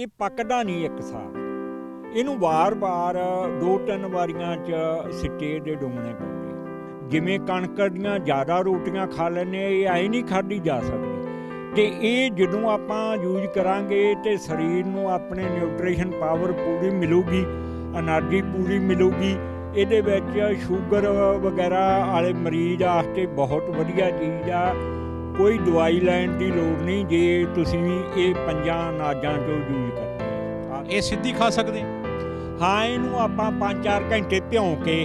ਇਹ ਪੱਕਦਾ ਨਹੀਂ ਇੱਕ ਸਾਲ ਇਹਨੂੰ ਵਾਰ-ਵਾਰ ਦੋ ਤਿੰਨ ਵਾਰੀਆਂ 'ਚ ਸਿੱਟੇ ਦੇ ਡੁੰਮਣੇ ਪੈਂਦੇ ਜਿਵੇਂ ਕਣਕ ਦੀਆਂ ਜ਼ਿਆਦਾ ਰੋਟੀਆਂ ਖਾ ਲੈਨੇ ਇਹ ਐ ਨਹੀਂ ਖਾਦੀ ਜਾ ਸਕਦੀ ਤੇ ਇਹ ਜਦੋਂ ਆਪਾਂ ਯੂਜ਼ ਕਰਾਂਗੇ ਤੇ ਸਰੀਰ ਨੂੰ ਆਪਣੇ ਨਿਊਟ੍ਰੀਸ਼ਨ ਪਾਵਰ ਪੂਰੀ ਮਿਲੂਗੀ એનર્ਜੀ ਪੂਰੀ ਮਿਲੂਗੀ ਇਹਦੇ ਵਿੱਚ ਸ਼ੂਗਰ ਵਗੈਰਾ ਵਾਲੇ ਮਰੀਜ਼ ਆਸਤੇ ਬਹੁਤ ਵਧੀਆ ਚੀਜ਼ ਆ ਕੋਈ ਦਵਾਈ ਲੈਣ ਦੀ ਲੋੜ ਨਹੀਂ ਜੇ ਤੁਸੀਂ ਇਹ ਪੰਜਾਂ ਅਨਾਜਾਂ ਤੋਂ ਯੂਜ਼ ਕਰਦੇ ਇਹ ਸਿੱਧੀ ਖਾ ਸਕਦੇ ਹਾਂ ਇਹਨੂੰ ਆਪਾਂ 5-4 ਘੰਟੇ ਭਿਉਂ ਕੇ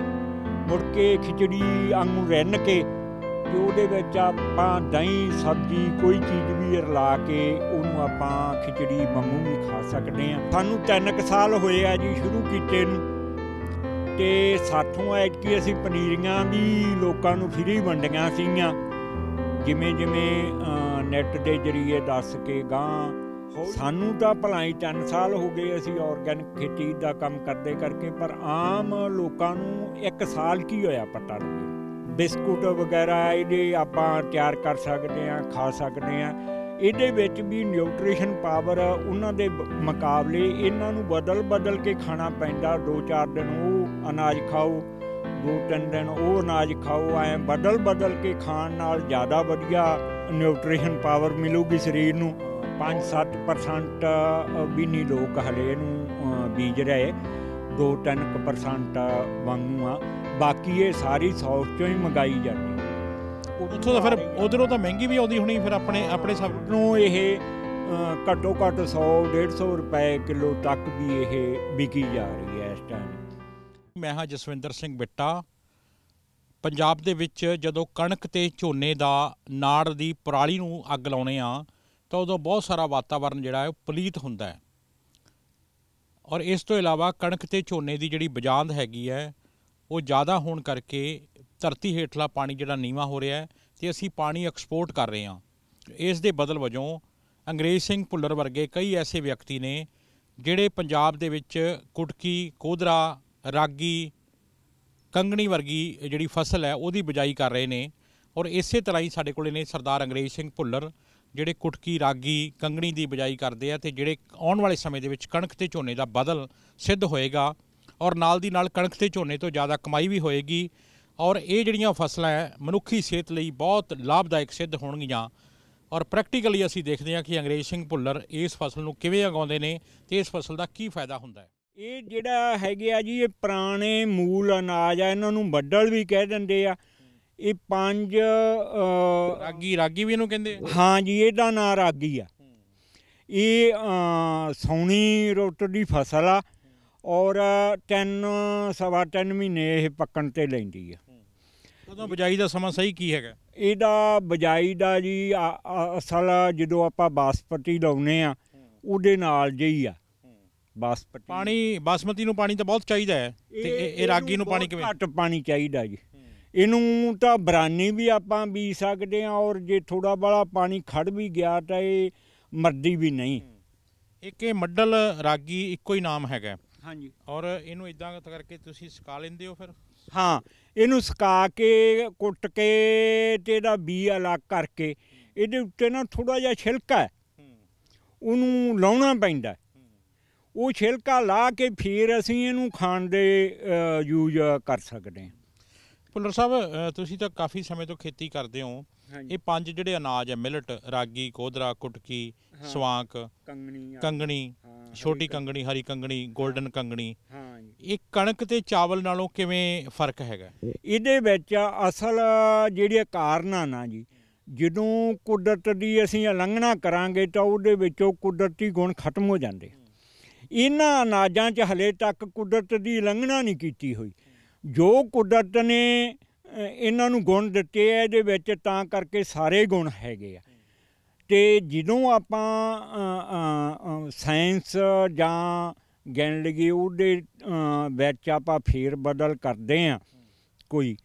ਮੁੜ ਕੇ ਖਿਚੜੀ ਅੰਗੂ ਰੰਨ ਕੇ ਤੇ ਉਹਦੇ ਵਿੱਚ ਆਪਾਂ ਦਹੀਂ ਸਬਜ਼ੀ ਕੋਈ ਚੀਜ਼ ਵੀ ਰਲਾ ਕੇ ਉਹਨੂੰ ਆਪਾਂ ਖਿਚੜੀ ਵਾਂਗੂ ਵੀ ਖਾ ਸਕਦੇ ਆ ਸਾਨੂੰ 3 ਸਾਲ ਹੋਏ ਆ ਜੀ ਸ਼ੁਰੂ ਕੀਤੇ ਨੂੰ ਤੇ ਸਾਥੋਂ ਐਕੀ ਅਸੀਂ ਪਨੀਰੀਆਂ ਵੀ ਲੋਕਾਂ ਨੂੰ ਫਰੀ ਵੰਡੀਆਂ ਸੀਆਂ ਜਿਵੇਂ ਜਿਵੇਂ ਨੈਟ ਦੇ ਜਰੀਏ ਦੱਸ ਕੇ ਗਾਂ ਸਾਨੂੰ ਤਾਂ ਭਲਾਈ 3 ਸਾਲ ਹੋ ਗਏ ਅਸੀਂ ਆਰਗੈਨਿਕ ਖੇਤੀ ਦਾ ਕੰਮ ਕਰਦੇ ਕਰਕੇ ਪਰ ਆਮ ਲੋਕਾਂ ਨੂੰ 1 ਸਾਲ ਕੀ ਹੋਇਆ ਪਤਾ ਨਹੀਂ ਬਿਸਕੁਟ ਵਗੈਰਾ ਇਹਦੇ ਆਪਾਂ ਤਿਆਰ ਕਰ ਸਕਦੇ ਆ ਖਾ ਸਕਦੇ ਆ ਇਹਦੇ ਵਿੱਚ ਵੀ ਨਿਊਟ੍ਰੀਸ਼ਨ ਪਾਵਰ ਉਹਨਾਂ ਦੇ ਮੁਕਾਬਲੇ ਇਹਨਾਂ ਨੂੰ ਬਦਲ-ਬਦਲ ਕੇ ਖਾਣਾ ਪੈਂਦਾ 2-4 ਦਿਨ ਉਹ ਅਨਾਜ ਖਾਓ ਦੋ ਤਿੰਨ ਦਿਨ ਉਹ ਅਨਾਜ ਖਾਓ ਐ ਬਦਲ ਬਦਲ ਕੇ ਖਾਣ ਨਾਲ ਜ਼ਿਆਦਾ ਵਧੀਆ ਨਿਊਟ੍ਰੀਸ਼ਨ ਪਾਵਰ ਮਿਲੂਗੀ ਸਰੀਰ ਨੂੰ 5-7% ਵੀ ਨਹੀਂ ਲੋਕ ਹਲੇ ਇਹਨੂੰ ਬੀਜ ਰਹੇ 2-3% ਵਾਂਗੂ ਆ ਬਾਕੀ ਇਹ ਸਾਰੀ ਸਾਊਥ ਚੋਂ ਹੀ ਮੰਗਾਈ ਜਾਂਦੀ ਉੱਥੋਂ ਦਾ ਫਿਰ ਉਧਰੋਂ ਤਾਂ ਮਹਿੰਗੀ ਵੀ ਆਉਂਦੀ ਹੋਣੀ ਫਿਰ ਆਪਣੇ ਆਪਣੇ ਸਭ ਨੂੰ ਇਹ ਘੱਟੋ ਘੱਟ 100 150 ਰੁਪਏ ਕਿਲੋ ਤੱਕ ਵੀ ਇਹ ਵਿਕੀ ਜਾ ਰਹੀ ਹੈ ਇਸ ਟਾਈਮ ਮੈਂ ਹਾਂ ਜਸਵਿੰਦਰ ਸਿੰਘ ਬਿੱਟਾ ਪੰਜਾਬ ਦੇ ਵਿੱਚ ਜਦੋਂ ਕਣਕ ਤੇ ਝੋਨੇ ਦਾ ਨਾੜ ਦੀ ਪਰਾਲੀ ਨੂੰ ਅੱਗ ਲਾਉਣੇ ਆ ਤਾਂ ਉਦੋਂ ਬਹੁਤ ਸਾਰਾ ਵਾਤਾਵਰਣ ਜਿਹੜਾ ਹੈ ਉਹ ਪਲੀਤ ਹੁੰਦਾ ਹੈ ਔਰ ਇਸ ਤੋਂ ਇਲਾਵਾ ਕਣਕ ਤੇ ਝੋਨੇ ਦੀ ਜਿਹੜੀ ਬਜਾਂਦ ਹੈਗੀ ਹੈ ਉਹ ਜ਼ਿਆਦਾ ਹੋਣ ਕਰਕੇ ਧਰਤੀ ਹੇਠਲਾ ਪਾਣੀ ਜਿਹੜਾ ਨੀਵਾ ਹੋ ਰਿਹਾ ਹੈ ਤੇ ਅਸੀਂ ਪਾਣੀ ਐਕਸਪੋਰਟ ਕਰ ਰਹੇ ਹਾਂ ਇਸ ਦੇ ਬਦਲ ਵਜੋਂ ਅੰਗਰੇਜ਼ ਸਿੰਘ ਭੁੱਲਰ ਵਰਗੇ ਕਈ ਐਸੇ ਵਿਅਕਤੀ ਨੇ ਜਿਹੜੇ ਪੰਜਾਬ ਦੇ ਵਿੱਚ ਕੁਟਕੀ ਕੋਧਰਾ ਰਾਗੀ ਕੰਗਣੀ ਵਰਗੀ ਜਿਹੜੀ ਫਸਲ ਹੈ ਉਹਦੀ ਬਜਾਈ ਕਰ ਰਹੇ ਨੇ ਔਰ ਇਸੇ ਤਰ੍ਹਾਂ ਹੀ ਸਾਡੇ ਕੋਲੇ ਨੇ ਸਰਦਾਰ ਅੰਗਰੇਜ਼ ਸਿੰਘ ਭੁੱਲਰ ਜਿਹੜੇ ਕੁਟਕੀ ਰਾਗੀ ਕੰਗਣੀ ਦੀ ਬਜਾਈ ਕਰਦੇ ਆ ਤੇ ਜਿਹੜੇ ਆਉਣ ਵਾਲੇ ਸਮੇਂ ਦੇ ਵਿੱਚ ਕਣਕ ਤੇ ਝੋਨੇ ਦਾ ਬਦਲ ਸਿੱਧ ਹੋਏਗਾ ਔਰ ਨਾਲ ਦੀ ਨਾਲ ਕਣਕ ਤੇ ਝੋਨੇ ਤੋਂ ਜ਼ਿਆਦਾ ਕਮਾਈ ਵੀ ਹੋਏਗੀ ਔਰ ਇਹ ਜਿਹੜੀਆਂ ਫਸਲਾਂ ਹੈ ਮਨੁੱਖੀ ਸਿਹਤ ਲਈ ਬਹੁਤ ਲਾਭਦਾਇਕ ਸਿੱਧ ਹੋਣਗੀਆਂ ਔਰ ਪ੍ਰੈਕਟੀਕਲੀ ਅਸੀਂ ਦੇਖਦੇ ਹਾਂ ਕਿ ਅੰਗਰੇਜ਼ ਸਿੰਘ ਭੁੱਲਰ ਇਸ ਫਸਲ ਨੂੰ ਕਿਵੇਂ ਉਗਾਉਂਦੇ ਨੇ ਤੇ ਇਸ ਫਸਲ ਦਾ ਕੀ ਫਾਇਦਾ ਹੁੰਦਾ ਹੈ ਇਹ ਜਿਹੜਾ ਹੈਗੇ ਆ ਜੀ ਇਹ ਪੁਰਾਣੇ ਮੂਲ ਅਨਾਜ ਆ ਇਹਨਾਂ ਨੂੰ ਬੱਡਲ ਵੀ ਕਹਿ ਦਿੰਦੇ ਆ ਇਹ ਪੰਜ ਰਾਗੀ ਰਾਗੀ ਵੀ ਇਹਨੂੰ ਕਹਿੰਦੇ ਹਾਂ ਜੀ ਇਹਦਾ ਨਾਂ ਰਾਗੀ ਆ ਇਹ ਸੌਣੀ ਰੁੱਤ ਦੀ ਫਸਲ ਆ ਔਰ 3 ਸਵਾ 3 ਮਹੀਨੇ ਇਹ ਪੱਕਣ ਤੇ ਲੈਂਦੀ ਆ ਕਦੋਂ ਬਜਾਈ ਦਾ ਸਮਾਂ ਸਹੀ ਕੀ ਹੈਗਾ ਇਹਦਾ ਬਜਾਈ ਦਾ ਜੀ ਅਸਲ ਜਦੋਂ ਆਪਾਂ ਬਾਸਪਤੀ ਲਾਉਨੇ ਆ ਉਹਦੇ ਨਾਲ ਜਈ ਆ ਬਾਸਪਤੀ ਪਾਣੀ ਬਾਸਮਤੀ ਨੂੰ ਪਾਣੀ ਤਾਂ ਬਹੁਤ ਚਾਹੀਦਾ ਹੈ ਤੇ ਇਹ- ਰਾਗੀ ਨੂੰ ਪਾਣੀ ਕਿਵੇਂ ਘੱਟ ਪਾਣੀ ਚਾਹੀਦਾ ਜੀ ਇਹਨੂੰ ਤਾਂ ਬਰਾਨੀ ਵੀ ਆਪਾਂ ਬੀ ਸਕਦੇ ਹਾਂ ਔਰ ਜੇ ਥੋੜਾ ਬਾਲਾ ਪਾਣੀ ਖੜ ਵੀ ਗਿਆ ਤਾਂ ਇਹ ਮਰਦੀ ਵੀ ਨਹੀਂ ਇੱਕ ਇਹ ਮੱਡਲ ਰਾਗੀ ਇੱਕੋ ਹੀ ਨਾਮ ਹੈਗਾ ਹਾਂਜੀ ਔਰ ਇਹਨੂੰ ਇਦਾਂ ਕਰਕੇ ਤੁਸੀਂ ਸੁਕਾ ਲੈਂਦੇ ਹੋ ਫਿਰ ਹਾਂ ਇਹਨੂੰ ਸੁਕਾ ਕੇ ਕੁੱਟ ਕੇ ਤੇ ਇਹਦਾ ਬੀ ਅਲੱਗ ਕਰਕੇ ਇਹਦੇ ਉੱਤੇ ਨਾ ਥੋੜਾ ਜਿਹਾ ਛਿਲਕਾ ਹੈ, ਉਹਨੂੰ ਲਾਉਣਾ ਪੈਂਦਾ ਉਹ ਛਿਲਕਾ ਲਾ ਕੇ ਫਿਰ ਅਸੀਂ ਇਹਨੂੰ ਖਾਣ ਦੇ ਯੂਜ਼ ਕਰ ਸਕਦੇ ਹਾਂ ਪੁੱਲਰ ਸਾਹਿਬ ਤੁਸੀਂ ਤਾਂ ਕਾਫੀ ਸਮੇਂ ਤੋਂ ਖੇਤੀ ਕਰਦੇ ਹੋ ਇਹ ਪੰਜ ਜਿਹੜੇ ਅਨਾਜ ਹੈ ਮਿਲਟ ਰਾਗੀ ਕੋਦਰਾ ਕੁਟਕੀ ਸਵਾਂਕ ਕੰਗਣੀ ਕੰਗਣੀ ਛੋਟੀ ਕੰਗਣੀ ਹਰੀ ਕੰਗਣੀ 골ਡਨ ਕੰਗਣੀ ਇਹ ਕਣਕ ਤੇ ਚਾਵਲ ਨਾਲੋਂ ਕਿਵੇਂ ਫਰਕ ਹੈਗਾ ਇਹਦੇ ਵਿੱਚ ਅਸਲ ਜਿਹੜੇ ਕਾਰਨ ਨਾ ਜੀ ਜਦੋਂ ਕੁਦਰਤ ਦੀ ਅਸੀਂ ਉਲੰਘਣਾ ਕਰਾਂਗੇ ਤਾਂ ਉਹਦੇ ਵਿੱਚੋਂ ਕੁਦਰਤੀ ਗੁਣ ਖਤਮ ਹੋ ਜਾਂਦੇ ਇਹਨਾਂ ਅਨਾਜਾਂ 'ਚ ਹਲੇ ਤੱਕ ਕੁਦਰਤ ਦੀ ਲੰਘਣਾ ਨਹੀਂ ਕੀਤੀ ਹੋਈ ਜੋ ਕੁਦਰਤ ਨੇ ਇਹਨਾਂ ਨੂੰ ਗੁਣ ਦਿੱਤੇ ਐ ਇਹਦੇ ਵਿੱਚ ਤਾਂ ਕਰਕੇ ਸਾਰੇ ਗੁਣ ਹੈਗੇ ਆ ਤੇ ਜਦੋਂ ਆਪਾਂ ਸਾਇੰਸ ਜਾਂ ਗੈਨਲਗੀ ਉਹਦੇ ਵਿੱਚ ਆਪਾਂ ਫੇਰ ਬਦਲ ਕਰਦੇ ਆ ਕੋਈ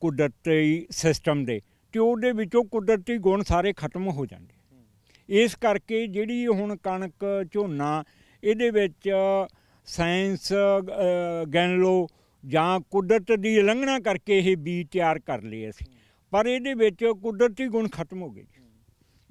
ਕੁਦਰਤੀ ਸਿਸਟਮ ਦੇ ਤੇ ਉਹਦੇ ਵਿੱਚੋਂ ਕੁਦਰਤੀ ਗੁਣ ਸਾਰੇ ਖਤਮ ਹੋ ਜਾਂਦੇ ਇਸ ਕਰਕੇ ਜਿਹੜੀ ਹੁਣ ਕਣਕ ਝੋਨਾ ਇਹਦੇ ਵਿੱਚ ਸਾਇੰਸ ਗਿਣ ਲੋ ਜਾਂ ਕੁਦਰਤ ਦੀ ਉਲੰਘਣਾ ਕਰਕੇ ਇਹ ਬੀਜ ਤਿਆਰ ਕਰ ਲਏ ਅਸੀਂ ਪਰ ਇਹਦੇ ਵਿੱਚ ਕੁਦਰਤੀ ਗੁਣ ਖਤਮ ਹੋ ਗਏ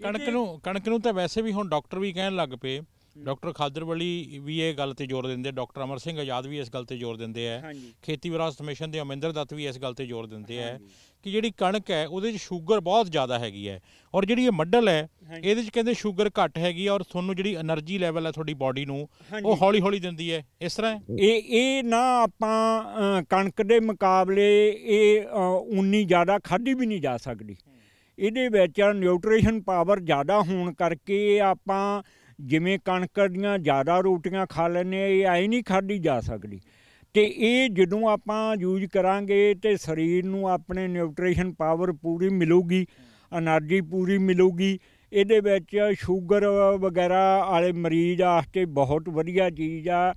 ਕਣਕ ਨੂੰ ਕਣਕ ਨੂੰ ਤਾਂ ਵੈਸੇ ਵੀ ਹੁਣ ਡਾਕਟਰ ਵੀ ਕਹਿਣ ਲੱਗ ਪਏ ਡਾਕਟਰ ਖਾਦਰਵਲੀ ਵੀ ਇਹ ਗੱਲ ਤੇ ਜ਼ੋਰ ਦਿੰਦੇ ਡਾਕਟਰ ਅਮਰ ਸਿੰਘ ਆਜ਼ਾਦ ਵੀ ਇਸ ਗੱਲ ਤੇ ਜ਼ੋਰ ਦਿੰਦੇ ਆ ਖੇਤੀ ਵਿਰਾਸਤ ਮਿਸ਼ਨ ਦੇ ਅਮਿੰਦਰ ਦੱਤ ਵੀ ਇਸ ਗੱਲ ਤੇ ਜ਼ੋਰ ਦਿੰਦੇ ਆ ਕਿ ਜਿਹੜੀ ਕਣਕ ਹੈ ਉਹਦੇ ਵਿੱਚ ਸ਼ੂਗਰ ਬਹੁਤ ਜ਼ਿਆਦਾ ਹੈਗੀ ਹੈ ਔਰ ਜਿਹੜੀ ਇਹ ਮੱਡਲ ਹੈ ਇਹਦੇ ਵਿੱਚ ਕਹਿੰਦੇ ਸ਼ੂਗਰ ਘੱਟ ਹੈਗੀ ਔਰ ਤੁਹਾਨੂੰ ਜਿਹੜੀ એનર્ਜੀ ਲੈਵਲ ਹੈ ਤੁਹਾਡੀ ਬਾਡੀ ਨੂੰ ਉਹ ਹੌਲੀ ਹੌਲੀ ਦਿੰਦੀ ਹੈ ਇਸ ਤਰ੍ਹਾਂ ਇਹ ਇਹ ਨਾ ਆਪਾਂ ਕਣਕ ਦੇ ਮੁਕਾਬਲੇ ਇਹ ਉਨੀ ਜ਼ਿਆਦਾ ਖਾਧੀ ਵੀ ਨਹੀਂ ਜਾ ਸਕਦੀ ਇਹਦੇ ਵਿੱਚ ਨਿਊਟ੍ਰੀਸ਼ਨ ਪਾਵਰ ਜ਼ਿਆਦਾ ਹੋਣ ਕਰਕੇ ਆਪਾਂ ਜਿਵੇਂ ਕਣਕ ਦੀਆਂ ਜ਼ਿਆਦਾ ਰੋਟੀਆਂ ਖਾ ਆ ਇਹ ਆਈ ਨਹੀਂ ਖਾਦੀ ਜਾ ਸਕਦੀ ਤੇ ਇਹ ਜਦੋਂ ਆਪਾਂ ਯੂਜ਼ ਕਰਾਂਗੇ ਤੇ ਸਰੀਰ ਨੂੰ ਆਪਣੇ ਨਿਊਟ੍ਰੀਸ਼ਨ ਪਾਵਰ ਪੂਰੀ ਮਿਲੂਗੀ એનર્ਜੀ ਪੂਰੀ ਮਿਲੂਗੀ ਇਹਦੇ ਵਿੱਚ ਸ਼ੂਗਰ ਵਗੈਰਾ ਵਾਲੇ ਮਰੀਜ਼ ਆਸਤੇ ਬਹੁਤ ਵਧੀਆ ਚੀਜ਼ ਆ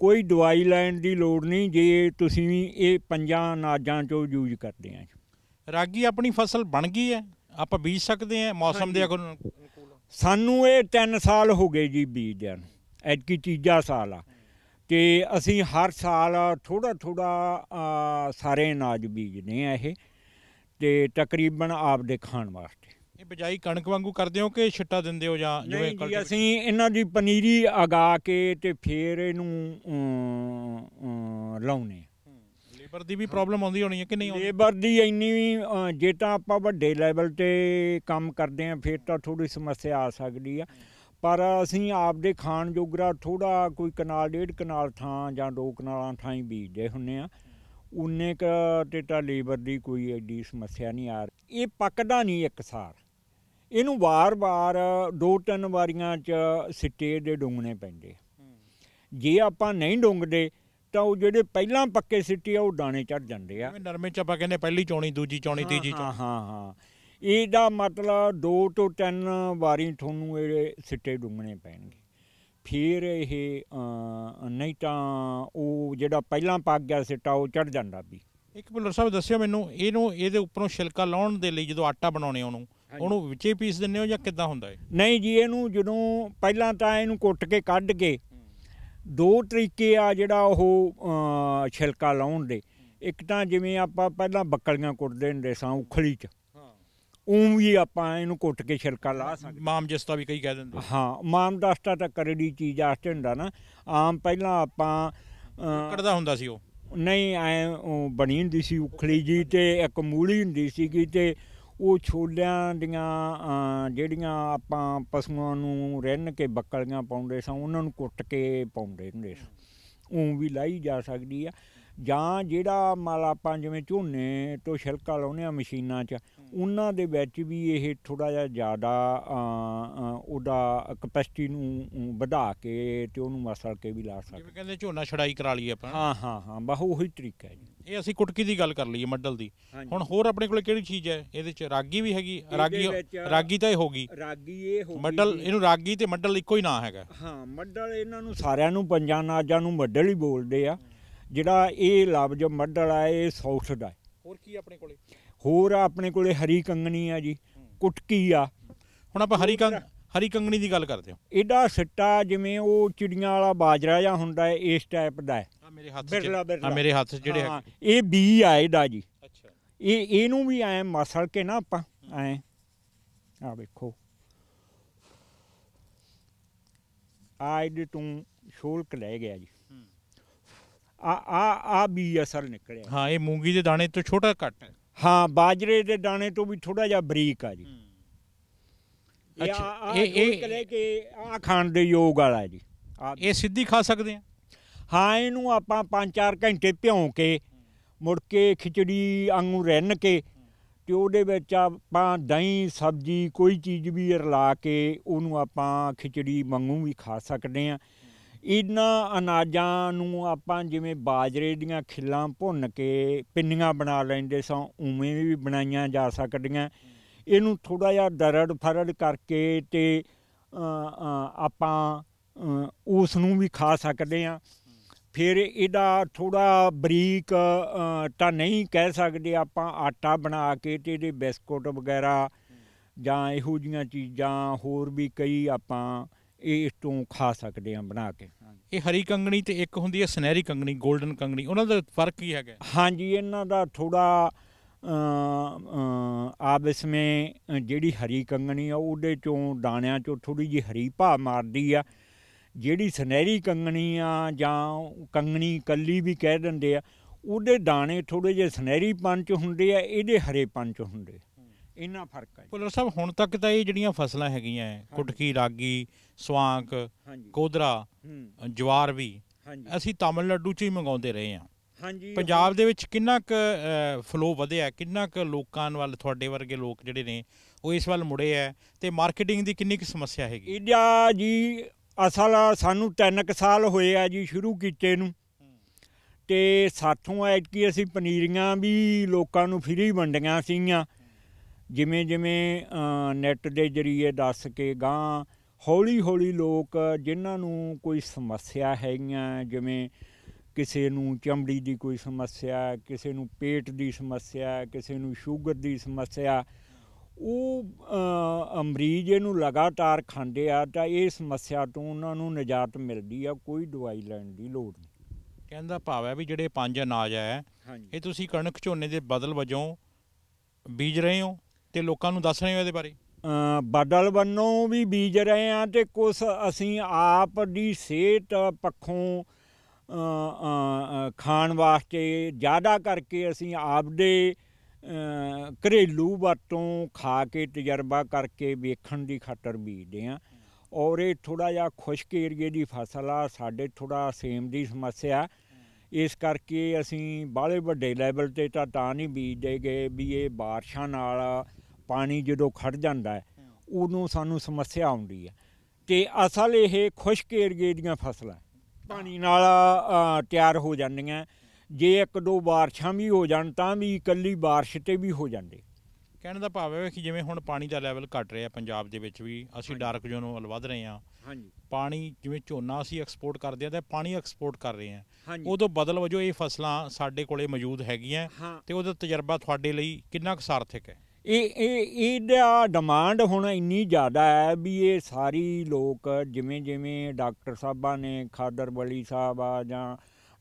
ਕੋਈ ਦਵਾਈ ਲੈਣ ਦੀ ਲੋੜ ਨਹੀਂ ਜੇ ਤੁਸੀਂ ਇਹ ਪੰਜਾਂ ਅਨਾਜਾਂ ਚੋਂ ਯੂਜ਼ ਕਰਦੇ ਆ ਰਾਗੀ ਆਪਣੀ ਫਸਲ ਬਣ ਗਈ ਹੈ ਆਪਾਂ ਬੀਜ ਸਕਦੇ ਆ ਮੌਸਮ ਦੇ ਸਾਨੂੰ ਇਹ 3 ਸਾਲ ਹੋ ਗਏ ਜੀ ਬੀਜਿਆਂ ਨੂੰ ਕੀ ਤੀਜਾ ਸਾਲ ਆ ਤੇ ਅਸੀਂ ਹਰ ਸਾਲ ਥੋੜਾ ਥੋੜਾ ਸਾਰੇ ਅਨਾਜ ਬੀਜਦੇ ਆ ਇਹ ਤੇ ਤਕਰੀਬਨ ਆਪ ਦੇ ਖਾਣ ਵਾਸਤੇ ਇਹ ਬਜਾਈ ਕਣਕ ਵਾਂਗੂ ਕਰਦੇ ਹੋ ਕਿ ਛਿੱਟਾ ਦਿੰਦੇ ਹੋ ਜਾਂ ਜਿਵੇਂ ਨਹੀਂ ਅਸੀਂ ਇਹਨਾਂ ਦੀ ਪਨੀਰੀ ਅਗਾ ਕੇ ਤੇ ਫੇਰ ਇਹਨੂੰ ਲਾਉਨੇ ਲੇਬਰ ਦੀ ਵੀ ਪ੍ਰੋਬਲਮ ਆਉਂਦੀ ਹੋਣੀ ਹੈ ਕਿ ਨਹੀਂ ਆਉਂਦੀ ਲੇਬਰ ਦੀ ਇੰਨੀ ਵੀ, ਜੇ ਤਾਂ ਆਪਾਂ ਵੱਡੇ ਲੈਵਲ ਤੇ ਕੰਮ ਕਰਦੇ ਆ ਫਿਰ ਤਾਂ ਥੋੜੀ ਸਮੱਸਿਆ ਆ ਸਕਦੀ ਆ ਪਰ ਅਸੀਂ ਆਪਦੇ ਖਾਣ ਜੋਗਰਾ ਥੋੜਾ ਕੋਈ ਕਨਾਲ ਡੇਢ ਕਨਾਲ ਥਾਂ ਜਾਂ ਦੋ ਕਨਾਲਾਂ ਥਾਂ ਹੀ ਬੀਜਦੇ ਹੁੰਨੇ ਆ ਉਨੇ ਕ ਤੇ ਤਾਂ ਲੇਬਰ ਦੀ ਕੋਈ ਐਡੀ ਸਮੱਸਿਆ ਨਹੀਂ ਆ ਰਹੀ ਇਹ ਪੱਕਦਾ ਨਹੀਂ ਇੱਕ ਸਾਲ ਇਹਨੂੰ ਵਾਰ-ਵਾਰ ਦੋ ਤਿੰਨ ਵਾਰੀਆਂ ਚ ਸਿੱਟੇ ਦੇ ਡੁੰਗਣੇ ਪੈਂਦੇ ਜੇ ਆਪਾਂ ਨਹੀਂ ਡੁੰਗਦੇ ਤਾਂ ਉਹ ਜਿਹੜੇ ਪਹਿਲਾਂ ਪੱਕੇ ਸਿੱਟੀ ਆ ਉਹ ਦਾਣੇ ਚੜ ਜਾਂਦੇ ਆ ਨਰਮੇ ਚ ਆਪਾਂ ਕਹਿੰਦੇ ਪਹਿਲੀ ਚੌਣੀ ਦੂਜੀ ਚੌਣੀ ਤੀਜੀ ਚੌਣੀ ਹਾਂ ਹਾਂ ਇਹਦਾ ਮਤਲਬ 2 ਤੋਂ 3 ਵਾਰੀ ਤੁਹਾਨੂੰ ਇਹ ਸਿੱਟੇ ਡੁੰਗਣੇ ਪੈਣਗੇ ਫਿਰ ਇਹ ਨਹੀਂ ਤਾਂ ਉਹ ਜਿਹੜਾ ਪਹਿਲਾਂ ਪੱਕ ਗਿਆ ਸਿੱਟਾ ਉਹ ਚੜ ਜਾਂਦਾ ਵੀ ਇੱਕ ਭੁੱਲਰ ਸਾਹਿਬ ਦੱਸਿਓ ਮੈਨੂੰ ਇਹਨੂੰ ਇਹਦੇ ਉੱਪਰੋਂ ਛਿਲਕਾ ਲਾਉਣ ਦੇ ਲਈ ਜਦੋਂ ਆਟਾ ਬਣਾਉਣੇ ਉਹਨੂੰ ਉਹਨੂੰ ਵਿੱਚੇ ਪੀਸ ਦਿੰਨੇ ਹੋ ਜਾਂ ਕਿੱਦਾਂ ਹੁੰਦਾ ਹੈ ਨਹੀਂ ਜੀ ਇਹਨੂੰ ਜਦੋਂ ਪਹਿਲਾਂ ਤਾਂ ਇਹਨੂੰ ਕੁੱਟ ਕੇ ਕੱਢ ਕੇ ਦੋ ਤਰੀਕੇ ਆ ਜਿਹੜਾ ਉਹ ਛਿਲਕਾ ਲਾਉਣ ਦੇ ਇੱਕ ਤਾਂ ਜਿਵੇਂ ਆਪਾਂ ਪਹਿਲਾਂ ਬੱਕਲੀਆਂ ਕੁੱਟਦੇ ਹੁੰਦੇ ਸਾਂ ਉਖਲੀ 'ਚ ਉਂ ਵੀ ਆਪਾਂ ਇਹਨੂੰ ਕੁੱਟ ਕੇ ਛਿਲਕਾ ਲਾ ਸਕਦੇ ਮਾਮ ਜਸਤਾ ਵੀ ਕਈ ਕਹਿ ਦਿੰਦੇ ਹਾਂ ਮਾਮ ਦਸਤਾ ਤਾਂ ਕਰੜੀ ਚੀਜ਼ ਆ ਹੁੰਦਾ ਨਾ ਆਮ ਪਹਿਲਾਂ ਆਪਾਂ ਕੱਟਦਾ ਹੁੰਦਾ ਸੀ ਉਹ ਨਹੀਂ ਐ ਬਣੀ ਹੁੰਦੀ ਸੀ ਉਖਲੀ ਜੀ ਤੇ ਇੱਕ ਮੂਲੀ ਹੁੰਦੀ ਸੀਗੀ ਤੇ ਉਹ ਛੋਲਿਆਂ ਦੀਆਂ ਜਿਹੜੀਆਂ ਆਪਾਂ ਪਸ਼ੂਆਂ ਨੂੰ ਰਿੰਨ ਕੇ ਬੱਕਲੀਆਂ ਪਾਉਂਦੇ ਸਾਂ ਉਹਨਾਂ ਨੂੰ ਕੁੱਟ ਕੇ ਪਾਉਂਦੇ ਹੁੰਦੇ ਸਾਂ ਉਹ ਵੀ ਲਾਈ ਜਾ ਸਕਦੀ ਆ ਜਾਂ ਜਿਹੜਾ ਮਾਲ ਆਪਾਂ ਜਿਵੇਂ ਝੋਨੇ ਤੋਂ ਛਿਲਕਾ ਲਾਉਨੇ ਆ ਮਸ਼ੀਨਾਂ 'ਚ ਉਹਨਾਂ ਦੇ ਵਿੱਚ ਵੀ ਇਹ ਥੋੜਾ ਜਿਹਾ ਜ਼ਿਆਦਾ ਉਹਦਾ ਕਪੈਸਿਟੀ ਨੂੰ ਵਧਾ ਕੇ ਤੇ ਉਹਨੂੰ ਮਸਲ ਕੇ ਵੀ ਲਾ ਸਕਦੇ ਜਿਵੇਂ ਕਹਿੰਦੇ ਝੋਨਾ ਛੜਾਈ ਕਰਾ ਲਈ ਆਪਾਂ ਹਾਂ ਹਾਂ ਹਾਂ ਬਸ ਉਹੀ ਤਰੀਕਾ ਹੈ ਇਹ ਅਸੀਂ ਕੁਟਕੀ ਦੀ ਗੱਲ ਕਰ ਲਈਏ ਮੱਡਲ ਦੀ ਹੁਣ ਹੋਰ ਆਪਣੇ ਕੋਲੇ ਕਿਹੜੀ ਚੀਜ਼ ਹੈ ਇਹਦੇ 'ਚ ਰਾਗੀ ਵੀ ਹੈਗੀ ਰਾਗੀ ਰਾਗੀ ਤਾਂ ਇਹ ਹੋਗੀ ਰਾਗੀ ਇਹ ਹੋਗੀ ਮੱਡਲ ਇਹਨੂੰ ਰਾਗੀ ਤੇ ਮੱਡਲ ਇੱਕੋ ਹੀ ਨਾਂ ਹੈਗਾ ਹਾਂ ਮੱਡਲ ਇਹਨਾਂ ਨੂੰ ਸਾਰਿਆਂ ਨੂੰ ਪੰਜਾਂ ਨਾਜਾਂ ਨੂੰ ਮੱਡਲ ਹੀ ਬੋਲਦੇ ਆ ਜਿਹੜਾ ਇਹ ਲਫ਼ਜ਼ ਮੱਢ ਆ ਇਹ ਸਾਊਥ ਦਾ ਹੋਰ ਕੀ ਆਪਣੇ ਕੋਲੇ ਹੋਰ ਆਪਣੇ ਕੋਲੇ ਹਰੀ ਕੰਗਣੀ ਆ ਜੀ ਕੁਟਕੀ ਆ ਹੁਣ ਆਪਾਂ ਹਰੀ ਕੰਗ ਹਰੀ ਕੰਗਣੀ ਦੀ ਗੱਲ ਕਰਦੇ ਹਾਂ ਇਹਦਾ ਸਿੱਟਾ ਜਿਵੇਂ ਉਹ ਚਿੜੀਆਂ ਵਾਲਾ ਬਾਜਰਾ ਜਾਂ ਹੁੰਦਾ ਹੈ ਇਸ ਟਾਈਪ ਦਾ ਹੈ ਆ ਮੇਰੇ ਹੱਥ 'ਚ ਆ ਮੇਰੇ ਹੱਥ 'ਚ ਜਿਹੜੇ ਇਹ ਬੀ ਆ ਇਹਦਾ ਜੀ ਅੱਛਾ ਇਹ ਇਹਨੂੰ ਵੀ ਐ ਮਸਲ ਕੇ ਨਾ ਆਪਾਂ ਐ ਆ ਵੇਖੋ ਆਈ ਦੇ ਤੋਂ ਸ਼ੋਲਕ ਲੈ ਗਿਆ ਜੀ ਆ ਆ ਆ ਵੀ ਅਸਰ ਨਿਕਲਿਆ ਹਾਂ ਇਹ ਮੂੰਗੀ ਦੇ ਦਾਣੇ ਤੋਂ ਛੋਟਾ ਘੱਟ ਹੈ ਹਾਂ ਬਾਜਰੇ ਦੇ ਦਾਣੇ ਤੋਂ ਵੀ ਥੋੜਾ ਜਿਹਾ ਬਰੀਕ ਆ ਜੀ ਅੱਛਾ ਇਹ ਇਹ ਕਲੇ ਕਿ ਆ ਖਾਣ ਦੇ ਯੋਗ ਵਾਲਾ ਜੀ ਇਹ ਸਿੱਧੀ ਖਾ ਸਕਦੇ ਆ ਹਾਂ ਇਹਨੂੰ ਆਪਾਂ 5-4 ਘੰਟੇ ਭਿਉਂ ਕੇ ਮੁੜ ਕੇ ਖਿਚੜੀ ਆਂਗੂ ਰੰਨ ਕੇ ਤੇ ਉਹਦੇ ਵਿੱਚ ਆਪਾਂ ਦਹੀਂ ਸਬਜੀ ਕੋਈ ਚੀਜ਼ ਵੀ ਰਲਾ ਕੇ ਉਹਨੂੰ ਆਪਾਂ ਖਿਚੜੀ ਵਾਂਗੂ ਵੀ ਖਾ ਸਕਦੇ ਆ ਇਹਨਾਂ ਅਨਾਜਾਂ ਨੂੰ ਆਪਾਂ ਜਿਵੇਂ ਬਾਜਰੇ ਦੀਆਂ ਖਿੱਲਾਂ ਭੁੰਨ ਕੇ ਪਿੰਨੀਆਂ ਬਣਾ ਲੈਂਦੇ ਸਾਂ ਉਵੇਂ ਵੀ ਬਣਾਈਆਂ ਜਾ ਸਕਦੀਆਂ ਇਹਨੂੰ ਥੋੜਾ ਜਿਹਾ ਦਰੜ ਫਰੜ ਕਰਕੇ ਤੇ ਆਪਾਂ ਉਸ ਨੂੰ ਵੀ ਖਾ ਸਕਦੇ ਆ ਫਿਰ ਇਹਦਾ ਥੋੜਾ ਬਰੀਕ ਤਾਂ ਨਹੀਂ ਕਹਿ ਸਕਦੇ ਆਪਾਂ ਆਟਾ ਬਣਾ ਕੇ ਤੇ ਇਹਦੇ ਬਿਸਕੁਟ ਵਗੈਰਾ ਜਾਂ ਇਹੋ ਜੀਆਂ ਚੀਜ਼ਾਂ ਹੋਰ ਵੀ ਕਈ ਆਪਾਂ ਇਹ ਇਸ ਤੋਂ ਖਾ ਸਕਦੇ ਆ ਬਣਾ ਕੇ ਇਹ ਹਰੀ ਕੰਗਣੀ ਤੇ ਇੱਕ ਹੁੰਦੀ ਹੈ ਸਨੇਰੀ ਕੰਗਣੀ 골ਡਨ ਕੰਗਣੀ ਉਹਨਾਂ ਦਾ ਫਰਕ ਕੀ ਹੈਗਾ ਹਾਂਜੀ ਇਹਨਾਂ ਦਾ ਥੋੜਾ ਆਪਸ ਵਿੱਚ ਜਿਹੜੀ ਹਰੀ ਕੰਗਣੀ ਆ ਉਹਦੇ ਚੋਂ ਦਾਣਿਆਂ ਚੋਂ ਥੋੜੀ ਜੀ ਹਰੀ ਭਾ ਮਾਰਦੀ ਆ ਜਿਹੜੀ ਸਨੇਰੀ ਕੰਗਣੀ ਆ ਜਾਂ ਕੰਗਣੀ ਕੱਲੀ ਵੀ ਕਹਿ ਦਿੰਦੇ ਆ ਉਹਦੇ ਦਾਣੇ ਥੋੜੇ ਜੇ ਸਨੇਰੀ ਪੰਚ ਹੁੰਦੇ ਆ ਇਹਦੇ ਹਰੇ ਪੰਚ ਹੁੰਦੇ ਇੰਨਾ ਫਰਕ ਹੈ ਭੁੱਲਰ ਸਾਹਿਬ ਹੁਣ ਤੱਕ ਤਾਂ ਇਹ ਜਿਹੜੀਆਂ ਫਸਲਾਂ ਹੈਗੀਆਂ ਕੁਟਕੀ ਰਾਗੀ ਸਵਾਂਕ ਕੋਧਰਾ ਜਵਾਰ ਵੀ ਅਸੀਂ ਤਾਮਿਲਨਾਡੂ ਚ ਹੀ ਮੰਗਾਉਂਦੇ ਰਹੇ ਹਾਂ ਹਾਂਜੀ ਪੰਜਾਬ ਦੇ ਵਿੱਚ ਕਿੰਨਾ ਕੁ ਫਲੋ ਵਧਿਆ ਕਿੰਨਾ ਕੁ ਲੋਕਾਂ ਵੱਲ ਤੁਹਾਡੇ ਵਰਗੇ ਲੋਕ ਜਿਹੜੇ ਨੇ ਉਹ ਇਸ ਵੱਲ ਮੁੜੇ ਐ ਤੇ ਮਾਰਕੀਟਿੰਗ ਦੀ ਕਿੰਨੀ ਕੁ ਸਮੱਸਿਆ ਹੈਗੀ ਇੰਡੀਆ ਜੀ ਅਸਲ ਸਾਨੂੰ 3 ਕੁ ਸਾਲ ਹੋਏ ਆ ਜੀ ਸ਼ੁਰੂ ਕੀਤੇ ਨੂੰ ਤੇ ਸਾਥੋਂ ਐਤਕੀ ਅਸੀਂ ਪਨੀਰੀਆਂ ਵੀ ਲੋਕਾਂ ਨੂੰ ਫ੍ਰੀ ਵੰਡੀਆਂ ਸੀਆਂ ਜਿਵੇਂ ਜਿਵੇਂ ਨੈਟ ਦੇ ਜਰੀਏ ਦੱਸ ਕੇ ਗਾਂ ਹੌਲੀ ਹੌਲੀ ਲੋਕ ਜਿਨ੍ਹਾਂ ਨੂੰ ਕੋਈ ਸਮੱਸਿਆ ਹੈਗੀਆਂ ਜਿਵੇਂ ਕਿਸੇ ਨੂੰ ਚਮੜੀ ਦੀ ਕੋਈ ਸਮੱਸਿਆ ਕਿਸੇ ਨੂੰ ਪੇਟ ਦੀ ਸਮੱਸਿਆ ਕਿਸੇ ਨੂੰ ਸ਼ੂਗਰ ਦੀ ਸਮੱਸਿਆ ਉਹ ਅਮਰੀਜ਼ ਇਹਨੂੰ ਲਗਾਤਾਰ ਖਾਂਦੇ ਆ ਤਾਂ ਇਹ ਸਮੱਸਿਆ ਤੋਂ ਉਹਨਾਂ ਨੂੰ ਨਜਾਤ ਮਿਲਦੀ ਆ ਕੋਈ ਦਵਾਈ ਲੈਣ ਦੀ ਲੋੜ ਨਹੀਂ ਕਹਿੰਦਾ ਭਾਵ ਹੈ ਵੀ ਜਿਹੜੇ ਪੰਜ ਅਨਾਜ ਹੈ ਇਹ ਤੁਸੀਂ ਕਣਕ ਝੋਨੇ ਦੇ ਬਦਲ ਵਜੋਂ ਬੀਜ ਰਹੇ ਹੋ ਤੇ ਲੋਕਾਂ ਨੂੰ ਦੱਸ ਰਹੇ ਹੋ ਇਹਦੇ ਬਾਰੇ ਬਾਡਲ ਬੰਨੋਂ ਵੀ ਬੀਜ ਰਹੇ ਆ ਤੇ ਕੁਝ ਅਸੀਂ ਆਪ ਦੀ ਸਿਹਤ ਪੱਖੋਂ ਖਾਣ ਵਾਸਤੇ ਜ਼ਿਆਦਾ ਕਰਕੇ ਅਸੀਂ ਆਪਦੇ ਘਰੇਲੂ ਵਰਤੋਂ ਖਾ ਕੇ ਤਜਰਬਾ ਕਰਕੇ ਵੇਖਣ ਦੀ ਖਾਤਰ ਬੀਜਦੇ ਆ ਔਰ ਇਹ ਥੋੜਾ ਜਿਹਾ ਖੁਸ਼ਕ ਏਰੀਏ ਦੀ ਫਸਲ ਆ ਸਾਡੇ ਥੋੜਾ ਸੇਮ ਦੀ ਸਮੱਸਿਆ ਇਸ ਕਰਕੇ ਅਸੀਂ ਬਾਹਲੇ ਵੱਡੇ ਲੈਵਲ ਤੇ ਤਾਂ ਤਾਂ ਨਹੀਂ ਬੀਜਦੇ ਗਏ ਵੀ ਇਹ ਬਾਰਿਸ਼ਾਂ ਨਾਲ ਪਾਣੀ ਜਦੋਂ ਖੜ ਜਾਂਦਾ ਹੈ ਉਹਨੂੰ ਸਾਨੂੰ ਸਮੱਸਿਆ ਆਉਂਦੀ ਹੈ ਤੇ ਅਸਲ ਇਹ ਖੁਸ਼ਕ ਏਰੀਏ ਦੀਆਂ ਫਸਲਾਂ ਪਾਣੀ ਨਾਲ ਤਿਆਰ ਹੋ ਜਾਂਦੀਆਂ ਜੇ ਇੱਕ ਦੋ ਬਾਰਿਸ਼ਾਂ ਵੀ ਹੋ ਜਾਣ ਤਾਂ ਵੀ ਇਕੱਲੀ ਬਾਰਿਸ਼ ਤੇ ਵੀ ਹੋ ਜਾਂਦੇ ਕਹਿਣ ਦਾ ਭਾਵ ਹੈ ਕਿ ਜਿਵੇਂ ਹੁਣ ਪਾਣੀ ਦਾ ਲੈਵਲ ਘਟ ਰਿਹਾ ਪੰਜਾਬ ਦੇ ਵਿੱਚ ਵੀ ਅਸੀਂ ਡਾਰਕ ਜ਼ੋਨ ਵੱਲ ਵੱਧ ਰਹੇ ਹਾਂ ਹਾਂਜੀ ਪਾਣੀ ਜਿਵੇਂ ਝੋਨਾ ਅਸੀਂ ਐਕਸਪੋਰਟ ਕਰਦੇ ਆ ਤੇ ਪਾਣੀ ਐਕਸਪੋਰਟ ਕਰ ਰਹੇ ਆ ਉਦੋਂ ਬਦਲ ਵਜੋਂ ਇਹ ਫਸਲਾਂ ਸਾਡੇ ਕੋਲੇ ਮੌਜੂਦ ਹੈਗੀਆਂ ਤੇ ਉਹਦਾ ਤਜਰਬਾ ਤੁਹਾਡੇ ਲਈ ਕਿੰਨਾ ਕੁ ਸਾਰਥਕ ਹੈ ਇਹ ਇਹ ਇਹਦਾ ਡਿਮਾਂਡ ਹੁਣ ਇੰਨੀ ਜ਼ਿਆਦਾ ਹੈ ਵੀ ਇਹ ਸਾਰੀ ਲੋਕ ਜਿਵੇਂ ਜਿਵੇਂ ਡਾਕਟਰ ਸਾਹਿਬਾਂ ਨੇ ਖਾਦਰ ਬਲੀ ਸਾਹਿਬ ਆ ਜਾਂ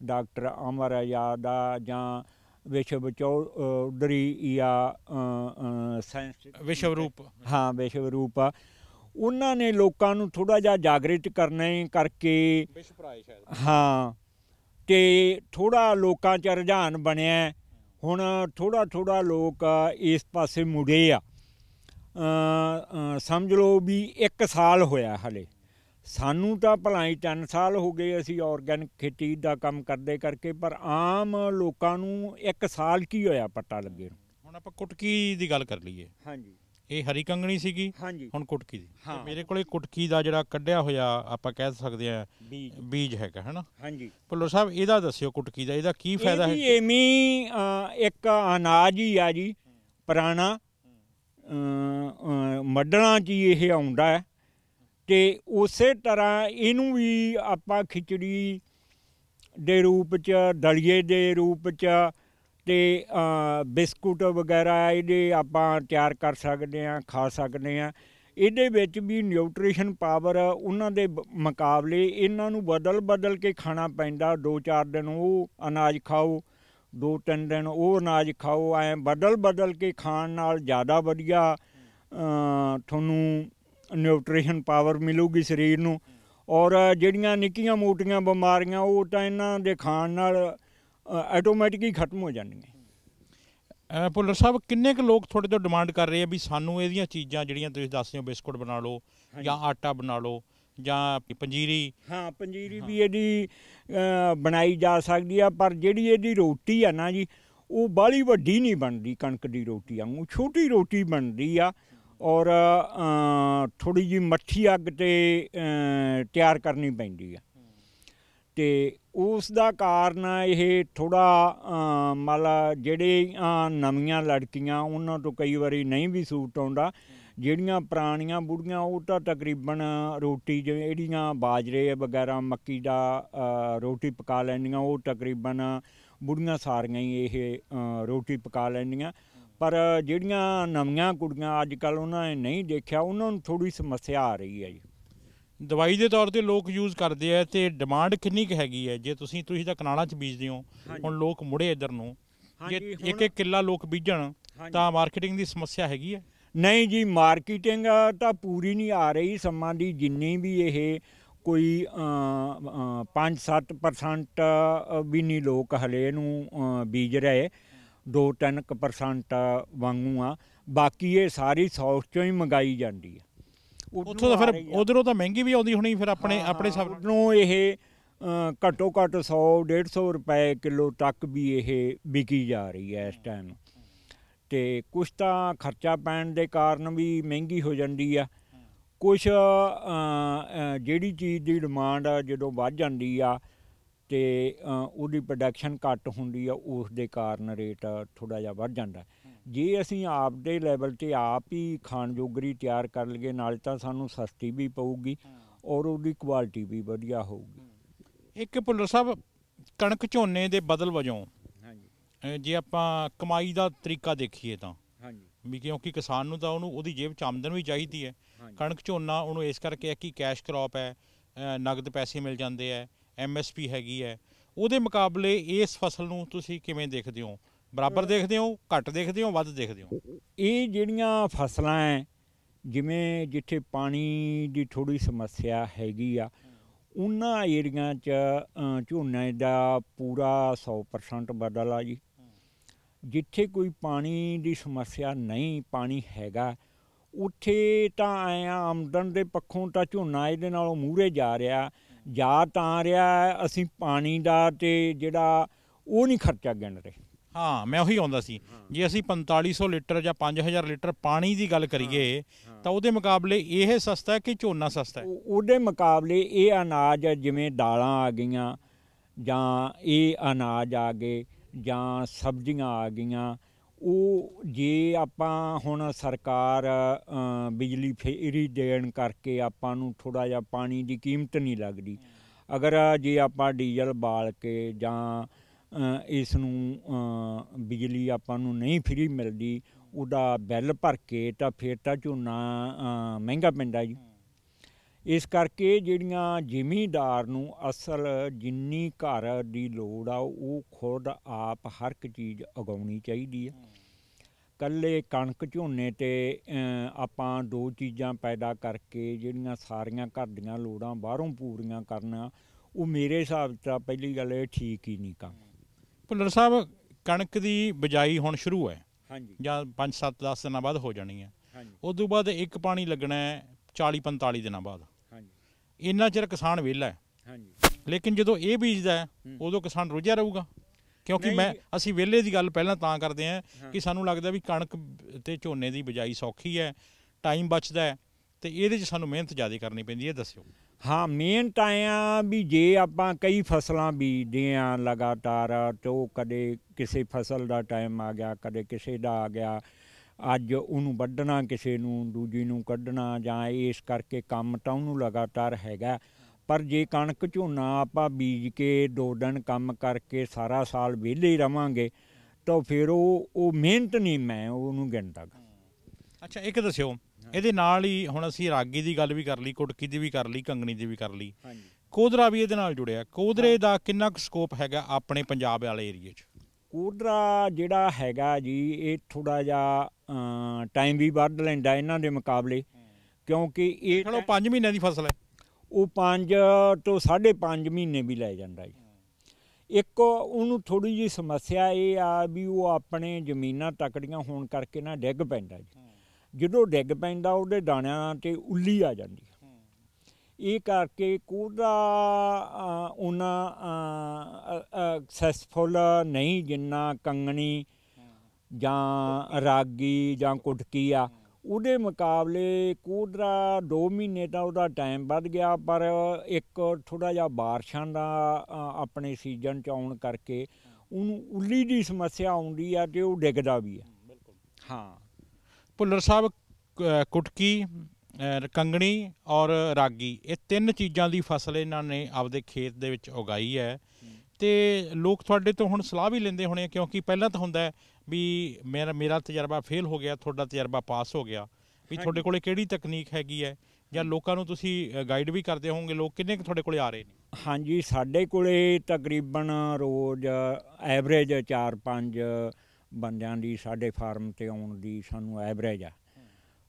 ਡਾਕਟਰ ਅਮਰ ਆਜ਼ਾਦ ਆ ਜਾਂ ਵਿਸ਼ਵ ਚੌਧਰੀ ਆ ਸਾਇੰਸ ਵਿਸ਼ਵ ਰੂਪ ਹਾਂ ਵਿਸ਼ਵ ਰੂਪ ਆ ਉਹਨਾਂ ਨੇ ਲੋਕਾਂ ਨੂੰ ਥੋੜਾ ਜਿਹਾ ਜਾਗਰਿਤ ਕਰਨਾ ਕਰਕੇ ਹਾਂ ਤੇ ਥੋੜਾ ਲੋਕਾਂ 'ਚ ਰੁਝਾਨ ਬਣਿਆ ਹੁਣ ਥੋੜਾ ਥੋੜਾ ਲੋਕ ਇਸ ਪਾਸੇ ਮੁੜੇ ਆ ਸਮਝ ਲਓ ਵੀ 1 ਸਾਲ ਹੋਇਆ ਹਲੇ ਸਾਨੂੰ ਤਾਂ ਭਲਾਈ 3 ਸਾਲ ਹੋ ਗਏ ਅਸੀਂ ਆਰਗੈਨਿਕ ਖੇਤੀ ਦਾ ਕੰਮ ਕਰਦੇ ਕਰਕੇ ਪਰ ਆਮ ਲੋਕਾਂ ਨੂੰ 1 ਸਾਲ ਕੀ ਹੋਇਆ ਪੱਟਾ ਲੱਗੇ ਹੁਣ ਆਪਾਂ ਕੁਟਕੀ ਦੀ ਗੱਲ ਕਰ ਲਈਏ ਹਾਂਜੀ ਇਹ ਹਰੀ ਕੰਗਣੀ ਸੀਗੀ ਹਾਂਜੀ ਹੁਣ ਕੁਟਕੀ ਦੀ ਮੇਰੇ ਕੋਲੇ ਕੁਟਕੀ ਦਾ ਜਿਹੜਾ ਕੱਢਿਆ ਹੋਇਆ ਆਪਾਂ ਕਹਿ ਸਕਦੇ ਆ ਬੀਜ ਬੀਜ ਹੈਗਾ ਹਨਾ ਹਾਂਜੀ ਭੁੱਲੋ ਸਾਹਿਬ ਇਹਦਾ ਦੱਸਿਓ ਕੁਟਕੀ ਦਾ ਇਹਦਾ ਕੀ ਫਾਇਦਾ ਹੈ ਇਹ ਵੀ ਇੱਕ ਅਨਾਜ ਹੀ ਆ ਜੀ ਪੁਰਾਣਾ ਅਮ, ਅਮ, 'ਚ ਇਹ ਆਉਂਦਾ ਹੈ ਤੇ ਉਸੇ ਤਰ੍ਹਾਂ ਇਹਨੂੰ ਵੀ ਆਪਾਂ ਖਿਚੜੀ ਦੇ ਰੂਪ 'ਚ ਦਲੀਏ ਦੇ ਰੂਪ 'ਚ ਤੇ ਬਿਸਕੁਟ ਵਗੈਰਾ ਇਹਦੇ ਆਪਾਂ ਤਿਆਰ ਕਰ ਸਕਦੇ ਆ ਖਾ ਸਕਦੇ ਆ ਇਹਦੇ ਵਿੱਚ ਵੀ ਨਿਊਟ੍ਰੀਸ਼ਨ ਪਾਵਰ ਉਹਨਾਂ ਦੇ ਮੁਕਾਬਲੇ ਇਹਨਾਂ ਨੂੰ ਬਦਲ-ਬਦਲ ਕੇ ਖਾਣਾ ਪੈਂਦਾ 2-4 ਦਿਨ ਉਹ ਅਨਾਜ ਖਾਓ ਦੋ ਤਿੰਨ ਦਿਨ ਉਹ ਅਨਾਜ ਖਾਓ ਐ ਬਦਲ-ਬਦਲ ਕੇ ਖਾਣ ਨਾਲ ਜ਼ਿਆਦਾ ਵਧੀਆ ਤੁਹਾਨੂੰ ਨਿਊਟ੍ਰੀਸ਼ਨ ਪਾਵਰ ਮਿਲੂਗੀ ਸਰੀਰ ਨੂੰ ਔਰ ਜਿਹੜੀਆਂ ਨਿੱਕੀਆਂ ਮੋਟੀਆਂ ਬਿਮਾਰੀਆਂ ਉਹ ਤਾਂ ਇਹਨਾਂ ਦੇ ਖਾਣ ਨਾਲ ਆਟੋਮੈਟਿਕ ਹੀ ਖਤਮ ਹੋ ਜਾਣਗੇ ਅ, ਪੁੱਲਰ ਸਾਹਿਬ ਕਿੰਨੇ ਕੁ ਲੋਕ ਤੁਹਾਡੇ ਤੋਂ ਡਿਮਾਂਡ ਕਰ ਰਹੇ ਆ ਵੀ ਸਾਨੂੰ ਇਹਦੀਆਂ ਚੀਜ਼ਾਂ ਜਿਹੜੀਆਂ ਤੁਸੀਂ ਦੱਸਿਓ ਹੋ ਬਿਸਕੁਟ ਬਣਾ ਲਓ ਜਾਂ ਆਟਾ ਬਣਾ ਲਓ ਜਾਂ ਪੰਜੀਰੀ ਹਾਂ ਪੰਜੀਰੀ ਵੀ ਇਹਦੀ ਬਣਾਈ ਜਾ ਸਕਦੀ ਆ ਪਰ ਜਿਹੜੀ ਇਹਦੀ ਰੋਟੀ ਆ ਨਾ ਜੀ ਉਹ ਬਾਲੀ ਵੱਡੀ ਨਹੀਂ ਬਣਦੀ ਕਣਕ ਦੀ ਰੋਟੀ ਵਾਂਗੂ ਛੋਟੀ ਰੋਟੀ ਬਣਦੀ ਆ ਔਰ ਥੋੜੀ ਜੀ ਮੱਠੀ ਅੱਗ ਤੇ ਤਿਆਰ ਕਰਨੀ ਪੈਂਦੀ ਆ ਤੇ ਉਸ ਦਾ ਕਾਰਨ ਇਹ ਥੋੜਾ ਮਲ ਜਿਹੜੇ ਨਵੀਆਂ ਲੜਕੀਆਂ ਉਹਨਾਂ ਤੋਂ ਕਈ ਵਾਰੀ ਨਹੀਂ ਵੀ ਸੂਟ ਆਉਂਦਾ ਜਿਹੜੀਆਂ ਪੁਰਾਣੀਆਂ ਬੁੜੀਆਂ ਉਹ ਤਾਂ ਤਕਰੀਬਨ ਰੋਟੀ ਜਿਵੇਂ ਇਹਦੀਆਂ ਬਾਜਰੇ ਵਗੈਰਾ ਮੱਕੀ ਦਾ ਰੋਟੀ ਪਕਾ ਲੈਂਦੀਆਂ ਉਹ ਤਕਰੀਬਨ ਬੁੜੀਆਂ ਸਾਰੀਆਂ ਹੀ ਇਹ ਰੋਟੀ ਪਕਾ ਲੈਂਦੀਆਂ ਪਰ ਜਿਹੜੀਆਂ ਨਵੀਆਂ ਕੁੜੀਆਂ ਅੱਜ ਕੱਲ ਉਹਨਾਂ ਨੇ ਨਹੀਂ ਦੇਖਿਆ ਉਹਨਾਂ ਨੂੰ ਥੋੜੀ ਸਮੱਸਿਆ ਆ ਰਹੀ ਹੈ ਜੀ ਦਵਾਈ ਦੇ ਤੌਰ ਤੇ ਲੋਕ ਯੂਜ਼ ਕਰਦੇ ਆ ਤੇ ਡਿਮਾਂਡ ਕਿੰਨੀ ਕੁ ਹੈਗੀ ਹੈ ਜੇ ਤੁਸੀਂ ਤੁਸੀਂ ਤਾਂ ਕਨਾਲਾਂ 'ਚ ਬੀਜਦੇ ਹੋ ਹੁਣ ਲੋਕ ਮੁੜੇ ਇਧਰ ਨੂੰ ਜੇ ਇੱਕ ਇੱਕ ਕਿੱਲਾ ਲੋਕ ਬੀਜਣ ਤਾਂ ਮਾਰਕੀਟਿੰਗ ਦੀ ਸਮੱਸਿਆ ਹੈਗੀ ਹੈ ਨਹੀਂ ਜੀ ਮਾਰਕੀਟਿੰਗ ਤਾਂ ਪੂਰੀ ਨਹੀਂ ਆ ਰਹੀ ਸਮਾਂ ਦੀ ਜਿੰਨੀ ਵੀ ਇਹ ਕੋਈ 5-7% ਵੀ ਨਹੀਂ ਲੋਕ ਹਲੇ ਨੂੰ ਬੀਜ ਰਹੇ 2-3% ਵਾਂਗੂ ਆ ਬਾਕੀ ਇਹ ਸਾਰੀ ਸੌਸ ਚੋਂ ਹੀ ਮੰਗਾਈ ਜਾਂਦੀ ਹੈ ਉੱਥੋਂ ਤਾਂ ਫਿਰ ਉਧਰੋਂ ਤਾਂ ਮਹਿੰਗੀ ਵੀ ਆਉਂਦੀ ਹੋਣੀ ਫਿਰ ਆਪਣੇ ਆਪਣੇ ਸਭ ਨੂੰ ਇਹ ਘੱਟੋ ਘੱਟ 100 150 ਰੁਪਏ ਕਿਲੋ ਤੱਕ ਵੀ ਇਹ ਵਿਕੀ ਜਾ ਰਹੀ ਹੈ ਇਸ ਟਾਈਮ ਤੇ ਕੁਝ ਤਾਂ ਖਰਚਾ ਪੈਣ ਦੇ ਕਾਰਨ ਵੀ ਮਹਿੰਗੀ ਹੋ ਜਾਂਦੀ ਆ ਕੁਝ ਜਿਹੜੀ ਚੀਜ਼ ਦੀ ਡਿਮਾਂਡ ਆ ਜਦੋਂ ਵੱਧ ਜਾਂਦੀ ਆ ਤੇ ਉਹਦੀ ਪ੍ਰੋਡਕਸ਼ਨ ਘੱਟ ਹੁੰਦੀ ਆ ਉਸ ਦੇ ਕਾਰਨ ਰੇਟ ਥੋੜਾ ਜਿਹਾ ਵੱਧ ਜਾਂਦਾ ਜੇ ਅਸੀਂ ਆਪ ਦੇ ਲੈਵਲ ਤੇ ਆਪ ਹੀ ਖਾਣ ਜੋਗਰੀ ਤਿਆਰ ਕਰ ਲਈਏ ਨਾਲ ਤਾਂ ਸਾਨੂੰ ਸਸਤੀ ਵੀ ਪਊਗੀ ਔਰ ਉਹਦੀ ਕੁਆਲਿਟੀ ਵੀ ਵਧੀਆ ਹੋਊਗੀ ਇੱਕ ਪੁੱਲਰ ਸਾਹਿਬ ਕਣਕ ਝੋਨੇ ਦੇ ਬਦਲ ਵਜੋਂ ਹਾਂਜੀ ਜੇ ਆਪਾਂ ਕਮਾਈ ਦਾ ਤਰੀਕਾ ਦੇਖੀਏ ਤਾਂ ਹਾਂਜੀ ਵੀ ਕਿਉਂਕਿ ਕਿਸਾਨ ਨੂੰ ਤਾਂ ਉਹਨੂੰ ਉਹਦੀ ਜੇਬ ਚ ਆਮਦਨ ਵੀ ਚਾਹੀਦੀ ਹੈ ਕਣਕ ਝੋਨਾ ਉਹਨੂੰ ਇਸ ਕਰਕੇ ਹੈ ਕਿ ਕੈਸ਼ ਕ੍ਰੌਪ ਹੈ ਨਗਦ ਪੈਸੇ ਮਿਲ ਜਾਂਦੇ ਐ ਐਮਐਸਪੀ ਹੈਗੀ ਹੈ ਉਹਦੇ ਮੁਕਾਬਲੇ ਇਸ ਫਸਲ ਨੂੰ ਤੁਸੀਂ ਕਿਵੇਂ ਦੇਖਦੇ ਹੋ ਬਰਾਬਰ ਦੇਖਦੇ ਹੋ ਘੱਟ ਦੇਖਦੇ ਹੋ ਵੱਧ ਦੇਖਦੇ ਹੋ ਇਹ ਜਿਹੜੀਆਂ ਫਸਲਾਂ ਐ ਜਿਵੇਂ ਜਿੱਥੇ ਪਾਣੀ ਦੀ ਥੋੜੀ ਸਮੱਸਿਆ ਹੈਗੀ ਆ ਉਹਨਾਂ ਏਰੀਆਂ 'ਚ ਝੋਨੇ ਦਾ ਪੂਰਾ 100% ਬਦਲ ਆ ਜੀ ਜਿੱਥੇ ਕੋਈ ਪਾਣੀ ਦੀ ਸਮੱਸਿਆ ਨਹੀਂ ਪਾਣੀ ਹੈਗਾ ਉੱਥੇ ਤਾਂ ਆਇਆ ਆਮਦਨ ਦੇ ਪੱਖੋਂ ਤਾਂ ਝੋਨਾ ਇਹਦੇ ਨਾਲੋਂ ਮੂਰੇ ਜਾ ਰਿਹਾ ਜਾ ਤਾਂ ਰਿਹਾ ਅਸੀਂ ਪਾਣੀ ਦਾ ਤੇ ਜਿਹੜਾ ਉਹ ਨਹੀਂ ਖਰਚਾ ਗਿਣ ਰਹੇ ਹਾਂ ਮੈਂ ਉਹੀ ਆਉਂਦਾ ਸੀ ਜੇ ਅਸੀਂ 4500 ਲੀਟਰ ਜਾਂ 5000 ਲੀਟਰ ਪਾਣੀ ਦੀ ਗੱਲ ਕਰੀਏ ਤਾਂ ਉਹਦੇ ਮੁਕਾਬਲੇ ਇਹ ਸਸਤਾ ਹੈ ਕਿ ਝੋਨਾ ਸਸਤਾ ਹੈ ਉਹਦੇ ਮੁਕਾਬਲੇ ਇਹ ਅਨਾਜ ਜਿਵੇਂ ਦਾਲਾਂ ਆ ਗਈਆਂ ਜਾਂ ਇਹ ਅਨਾਜ ਆ ਗਏ ਜਾਂ ਸਬਜ਼ੀਆਂ ਆ ਗਈਆਂ ਉਹ ਜੇ ਆਪਾਂ ਹੁਣ ਸਰਕਾਰ ਬਿਜਲੀ ਫੇਰੀ ਦੇਣ ਕਰਕੇ ਆਪਾਂ ਨੂੰ ਥੋੜਾ ਜਿਹਾ ਪਾਣੀ ਦੀ ਕੀਮਤ ਨਹੀਂ ਲੱਗਦੀ ਅਗਰ ਜੇ ਆਪਾਂ ਡੀਜ਼ਲ ਬਾਲ ਕੇ ਜਾਂ ਇਸ ਨੂੰ ਬਿਜਲੀ ਆਪਾਂ ਨੂੰ ਨਹੀਂ ਫ੍ਰੀ ਮਿਲਦੀ ਉਹਦਾ ਬਿੱਲ ਭਰ ਕੇ ਤਾਂ ਫੇਰ ਤਾਂ ਝੋਨਾ ਮਹਿੰਗਾ ਪੈਂਦਾ ਜੀ ਇਸ ਕਰਕੇ ਜਿਹੜੀਆਂ ਜ਼ਿਮੀਂਦਾਰ ਨੂੰ ਅਸਲ ਜਿੰਨੀ ਘਰ ਦੀ ਲੋੜ ਆ ਉਹ ਖੁਦ ਆਪ ਹਰ ਇੱਕ ਚੀਜ਼ ਉਗਾਉਣੀ ਚਾਹੀਦੀ ਆ ਕੱਲੇ ਕਣਕ ਝੋਨੇ ਤੇ ਆਪਾਂ ਦੋ ਚੀਜ਼ਾਂ ਪੈਦਾ ਕਰਕੇ ਜਿਹੜੀਆਂ ਸਾਰੀਆਂ ਘਰ ਦੀਆਂ ਲੋੜਾਂ ਬਾਹਰੋਂ ਪੂਰੀਆਂ ਕਰਨਾ ਉਹ ਮੇਰੇ ਹਿਸਾਬ 'ਚ ਪਹਿਲੀ ਗੱਲ ਇਹ ਠੀਕ ਹੀ ਨਹੀਂ ਕੰਮ ਭੁੱਲਰ ਸਾਹਿਬ ਕਣਕ ਦੀ ਬਜਾਈ ਹੁਣ ਸ਼ੁਰੂ ਹੈ ਹਾਂਜੀ ਜਾਂ 5-7 10 ਦਿਨਾਂ ਬਾਅਦ ਹੋ ਜਾਣੀ ਹੈ ਹਾਂਜੀ ਉਸ ਤੋਂ ਬਾਅਦ ਇੱਕ ਪਾਣੀ ਲੱਗਣਾ ਹੈ 40 45 ਦਿਨਾਂ ਬਾਅਦ ਹਾਂਜੀ ਇੰਨਾ ਚਿਰ ਕਿਸਾਨ ਵਿਹਲਾ ਹੈ ਹਾਂਜੀ ਲੇਕਿਨ ਜਦੋਂ ਇਹ ਬੀਜਦਾ ਉਦੋਂ ਕਿਸਾਨ ਰੁੱਝਿਆ ਰਹੂਗਾ ਕਿਉਂਕਿ ਮੈਂ ਅਸੀਂ ਵਿਹਲੇ ਦੀ ਗੱਲ ਪਹਿਲਾਂ ਤਾਂ ਕਰਦੇ ਆ ਕਿ ਸਾਨੂੰ ਲੱਗਦਾ ਵੀ ਕਣਕ ਤੇ ਝੋਨੇ ਦੀ ਬਜਾਈ ਸੌਖੀ ਹੈ ਟਾਈਮ ਬਚਦਾ ਹੈ ਤੇ ਇਹਦੇ 'ਚ ਸਾਨੂੰ ਮਿਹਨਤ ਜ਼ਿਆਦਾ ਕਰਨੀ ਪੈਂਦੀ ਹੈ ਦੱਸਿਓ ਹਾਂ ਮਿਹਨਤ ਆਇਆ ਵੀ ਜੇ ਆਪਾਂ ਕਈ ਫਸਲਾਂ ਬੀਜਦੇ ਆ ਲਗਾਤਾਰ ਤੋ ਕਦੇ ਕਿਸੇ ਫਸਲ ਦਾ ਟਾਈਮ ਆ ਗਿਆ ਕਦੇ ਕਿਸੇ ਦਾ ਆ ਗਿਆ ਅੱਜ ਉਹਨੂੰ ਵੱਢਣਾ ਕਿਸੇ ਨੂੰ ਦੂਜੀ ਨੂੰ ਕੱਢਣਾ ਜਾਂ ਇਸ ਕਰਕੇ ਕੰਮ ਤਾਂ ਉਹਨੂੰ ਲਗਾਤਾਰ ਹੈਗਾ ਪਰ ਜੇ ਕਣਕ ਝੋਨਾ ਆਪਾਂ ਬੀਜ ਕੇ ਦੋ ਦਿਨ ਕੰਮ ਕਰਕੇ ਸਾਰਾ ਸਾਲ ਵਿਹਲੇ ਹੀ ਰਵਾਂਗੇ ਤਾਂ ਫਿਰ ਉਹ ਉਹ ਮਿਹਨਤ ਨਹੀਂ ਮੈਂ ਉਹਨੂੰ ਗਿਣਦਾ ਅੱਛਾ ਇੱਕ ਦੱਸਿਓ ਇਹਦੇ ਨਾਲ ਹੀ ਹੁਣ ਅਸੀਂ ਰਾਗੀ ਦੀ ਗੱਲ ਵੀ ਕਰ ਲਈ ਕੁਟਕੀ ਦੀ ਵੀ ਕਰ ਲਈ ਕੰਗਣੀ ਦੀ ਵੀ ਕਰ ਲਈ ਹਾਂਜੀ ਕੋਦਰਾ ਵੀ ਇਹਦੇ ਨਾਲ ਜੁੜਿਆ ਕੋਦਰੇ ਦਾ ਕਿੰਨਾ ਕੁ ਸਕੋਪ ਹੈਗਾ ਆਪਣੇ ਪੰਜਾਬ ਵਾਲੇ ਏਰੀਏ 'ਚ ਕੋਦਰਾ ਜਿਹੜਾ ਹੈਗਾ ਜੀ ਇਹ ਥੋੜਾ ਜਿਹਾ ਟਾਈਮ ਵੀ ਵੱਧ ਲੈਂਦਾ ਇਹਨਾਂ ਦੇ ਮੁਕਾਬਲੇ ਕਿਉਂਕਿ ਇਹ ਚਲੋ 5 ਮਹੀਨਿਆਂ ਦੀ ਫਸਲ ਹੈ ਉਹ 5 ਤੋਂ 5.5 ਮਹੀਨੇ ਵੀ ਲੈ ਜਾਂਦਾ ਜੀ ਇੱਕ ਉਹਨੂੰ ਥੋੜੀ ਜੀ ਸਮੱਸਿਆ ਇਹ ਆ ਵੀ ਉਹ ਆਪਣੇ ਜ਼ਮੀਨਾਂ ਤਕੜੀਆਂ ਹੋਣ ਕਰਕੇ ਨਾ ਡਿੱਗ ਪੈਂਦਾ ਜੀ ਜਦੋਂ ਡਿੱਗ ਪੈਂਦਾ ਉਹਦੇ ਦਾਣਿਆਂ ਤੇ ਉੱਲੀ ਆ ਜਾਂਦੀ ਹੈ ਇਹ ਕਰਕੇ ਕੋਦਾ ਉਹਨਾਂ ਸਕਸੈਸਫੁਲ ਨਹੀਂ ਜਿੰਨਾ ਕੰਗਣੀ ਜਾਂ ਰਾਗੀ ਜਾਂ ਕੁਟਕੀ ਆ ਉਹਦੇ ਮੁਕਾਬਲੇ ਕੋਦਰਾ 2 ਮਹੀਨੇ ਦਾ ਉਹਦਾ ਟਾਈਮ ਵੱਧ ਗਿਆ ਪਰ ਇੱਕ ਥੋੜਾ ਜਿਹਾ ਬਾਰਿਸ਼ਾਂ ਦਾ ਆਪਣੇ ਸੀਜ਼ਨ ਚ ਆਉਣ ਕਰਕੇ ਉਹਨੂੰ ਉੱਲੀ ਦੀ ਸਮੱਸਿਆ ਆਉਂਦੀ ਆ ਤੇ ਉਹ ਡਿੱਗਦਾ ਵੀ ਆ ਹਾਂ ਭੁੱਲਰ ਸਾਹਿਬ ਕੁਟਕੀ ਕੰਗਣੀ ਔਰ ਰਾਗੀ ਇਹ ਤਿੰਨ ਚੀਜ਼ਾਂ ਦੀ ਫਸਲ ਇਹਨਾਂ ਨੇ ਆਪਦੇ ਖੇਤ ਦੇ ਵਿੱਚ ਉਗਾਈ ਹੈ ਤੇ ਲੋਕ ਤੁਹਾਡੇ ਤੋਂ ਹੁਣ ਸਲਾਹ ਵੀ ਲੈਂਦੇ ਹੋਣੇ ਕਿਉਂਕਿ ਪਹਿਲਾਂ ਤਾਂ ਹੁੰਦਾ ਵੀ ਮੇਰਾ ਮੇਰਾ ਤਜਰਬਾ ਫੇਲ ਹੋ ਗਿਆ ਤੁਹਾਡਾ ਤਜਰਬਾ ਪਾਸ ਹੋ ਗਿਆ ਵੀ ਤੁਹਾਡੇ ਕੋਲੇ ਕਿਹੜੀ ਤਕਨੀਕ ਹੈਗੀ ਹੈ ਜਾਂ ਲੋਕਾਂ ਨੂੰ ਤੁਸੀਂ ਗਾਈਡ ਵੀ ਕਰਦੇ ਹੋਵੋਗੇ ਲੋਕ ਕਿੰਨੇ ਕੁ ਤੁਹਾਡੇ ਕੋਲੇ ਆ ਰਹੇ ਨੇ ਹਾਂਜੀ ਸਾਡੇ ਕੋਲੇ ਤਕਰੀਬਨ ਰੋਜ਼ ਐਵਰੇਜ 4-5 ਬੰਦਿਆਂ ਦੀ ਸਾਡੇ ਫਾਰਮ ਤੇ ਆਉਣ ਦੀ ਸਾਨੂੰ ਐਵਰੇਜ ਆ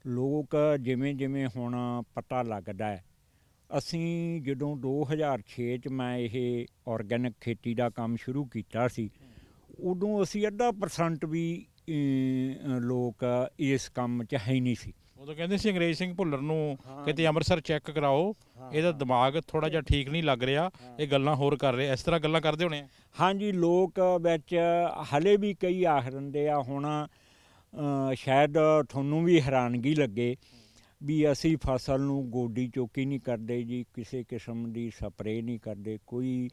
ਲੋਕ ਜਿਵੇਂ ਜਿਵੇਂ ਹੁਣ ਪਤਾ ਲੱਗਦਾ ਹੈ ਅਸੀਂ ਜਦੋਂ 2006 ਚ ਮੈਂ ਇਹ ਆਰਗੈਨਿਕ ਖੇਤੀ ਦਾ ਕੰਮ ਸ਼ੁਰੂ ਕੀਤਾ ਸੀ ਉਦੋਂ ਅਸੀਂ ਅੱਧਾ ਪਰਸੈਂਟ ਵੀ ਲੋਕ ਇਸ ਕੰਮ 'ਚ ਹੈ ਹੀ ਨਹੀਂ ਸੀ ਉਦੋਂ ਕਹਿੰਦੇ ਸੀ ਅੰਗਰੇਜ਼ ਸਿੰਘ ਭੁੱਲਰ ਨੂੰ ਕਿਤੇ ਅੰਮ੍ਰਿਤਸਰ ਚੈੱਕ ਕਰਾਓ ਇਹਦਾ ਦਿਮਾਗ ਥੋੜਾ ਜਿਹਾ ਠੀਕ ਨਹੀਂ ਲੱਗ ਰਿਹਾ ਇਹ ਗੱਲਾਂ ਹੋਰ ਕਰ ਰਿਹਾ ਇਸ ਤਰ੍ਹਾਂ ਗੱਲਾਂ ਕਰਦੇ ਹੋਣੇ ਹਾਂਜੀ ਲੋਕ ਵਿੱਚ ਹਲੇ ਵੀ ਕਈ ਆਖ ਦਿੰਦੇ ਆ ਹੁਣ ਸ਼ਾਇਦ ਤੁਹਾਨੂੰ ਵੀ ਹੈਰਾਨਗੀ ਲੱਗੇ ਵੀ ਅਸੀਂ ਫਸਲ ਨੂੰ ਗੋਡੀ ਚੋਕੀ ਨਹੀਂ ਕਰਦੇ ਜੀ ਕਿਸੇ ਕਿਸਮ ਦੀ ਸਪਰੇ ਨਹੀਂ ਕਰਦੇ ਕੋਈ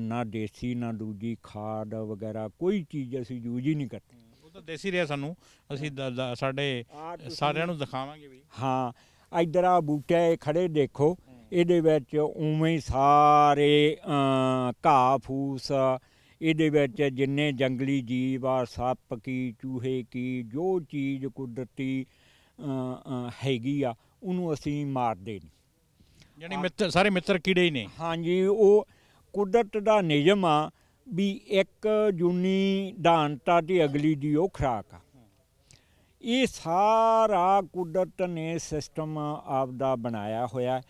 ਨਾ ਦੇਸੀ ਨਾ ਦੂਜੀ ਖਾਦ ਵਗੈਰਾ ਕੋਈ ਚੀਜ਼ ਅਸੀਂ ਯੂਜ਼ ਹੀ ਨਹੀਂ ਕਰਦੇ ਤਾਂ ਦੇਸੀ ਰਿਆ ਸਾਨੂੰ ਅਸੀਂ ਸਾਡੇ ਸਾਰਿਆਂ ਨੂੰ ਦਿਖਾਵਾਂਗੇ ਵੀ ਹਾਂ ਇੱਧਰ ਆ ਬੂਟੇ ਖੜੇ ਦੇਖੋ ਇਹਦੇ ਵਿੱਚ ਉਵੇਂ ਸਾਰੇ ਘਾਹ ਫੂਸ ਇਹਦੇ ਵਿੱਚ ਜਿੰਨੇ ਜੰਗਲੀ ਜੀਵ ਆ ਸੱਪ ਕੀ ਚੂਹੇ ਕੀ ਜੋ ਚੀਜ਼ ਕੁਦਰਤੀ ਹੈਗੀ ਆ ਉਹਨੂੰ ਅਸੀਂ ਮਾਰਦੇ ਨਹੀਂ ਯਾਨੀ ਮਿੱਤਰ ਸਾਰੇ ਮਿੱਤਰ ਕੀੜੇ ਹੀ ਨੇ ਹਾਂਜੀ ਉਹ ਕੁਦਰਤ ਦਾ ਨਿਯਮ ਆ ਵੀ ਇੱਕ ਜੁਨੀ ਢਾਂਟਾ ਤੇ ਅਗਲੀ ਦੀ ਉਹ ਖਰਾਕ ਆ ਇਹ ਸਾਰਾ ਕੁਦਰਤ ਨੇ ਸਿਸਟਮ ਆਪਦਾ ਬਣਾਇਆ ਹੋਇਆ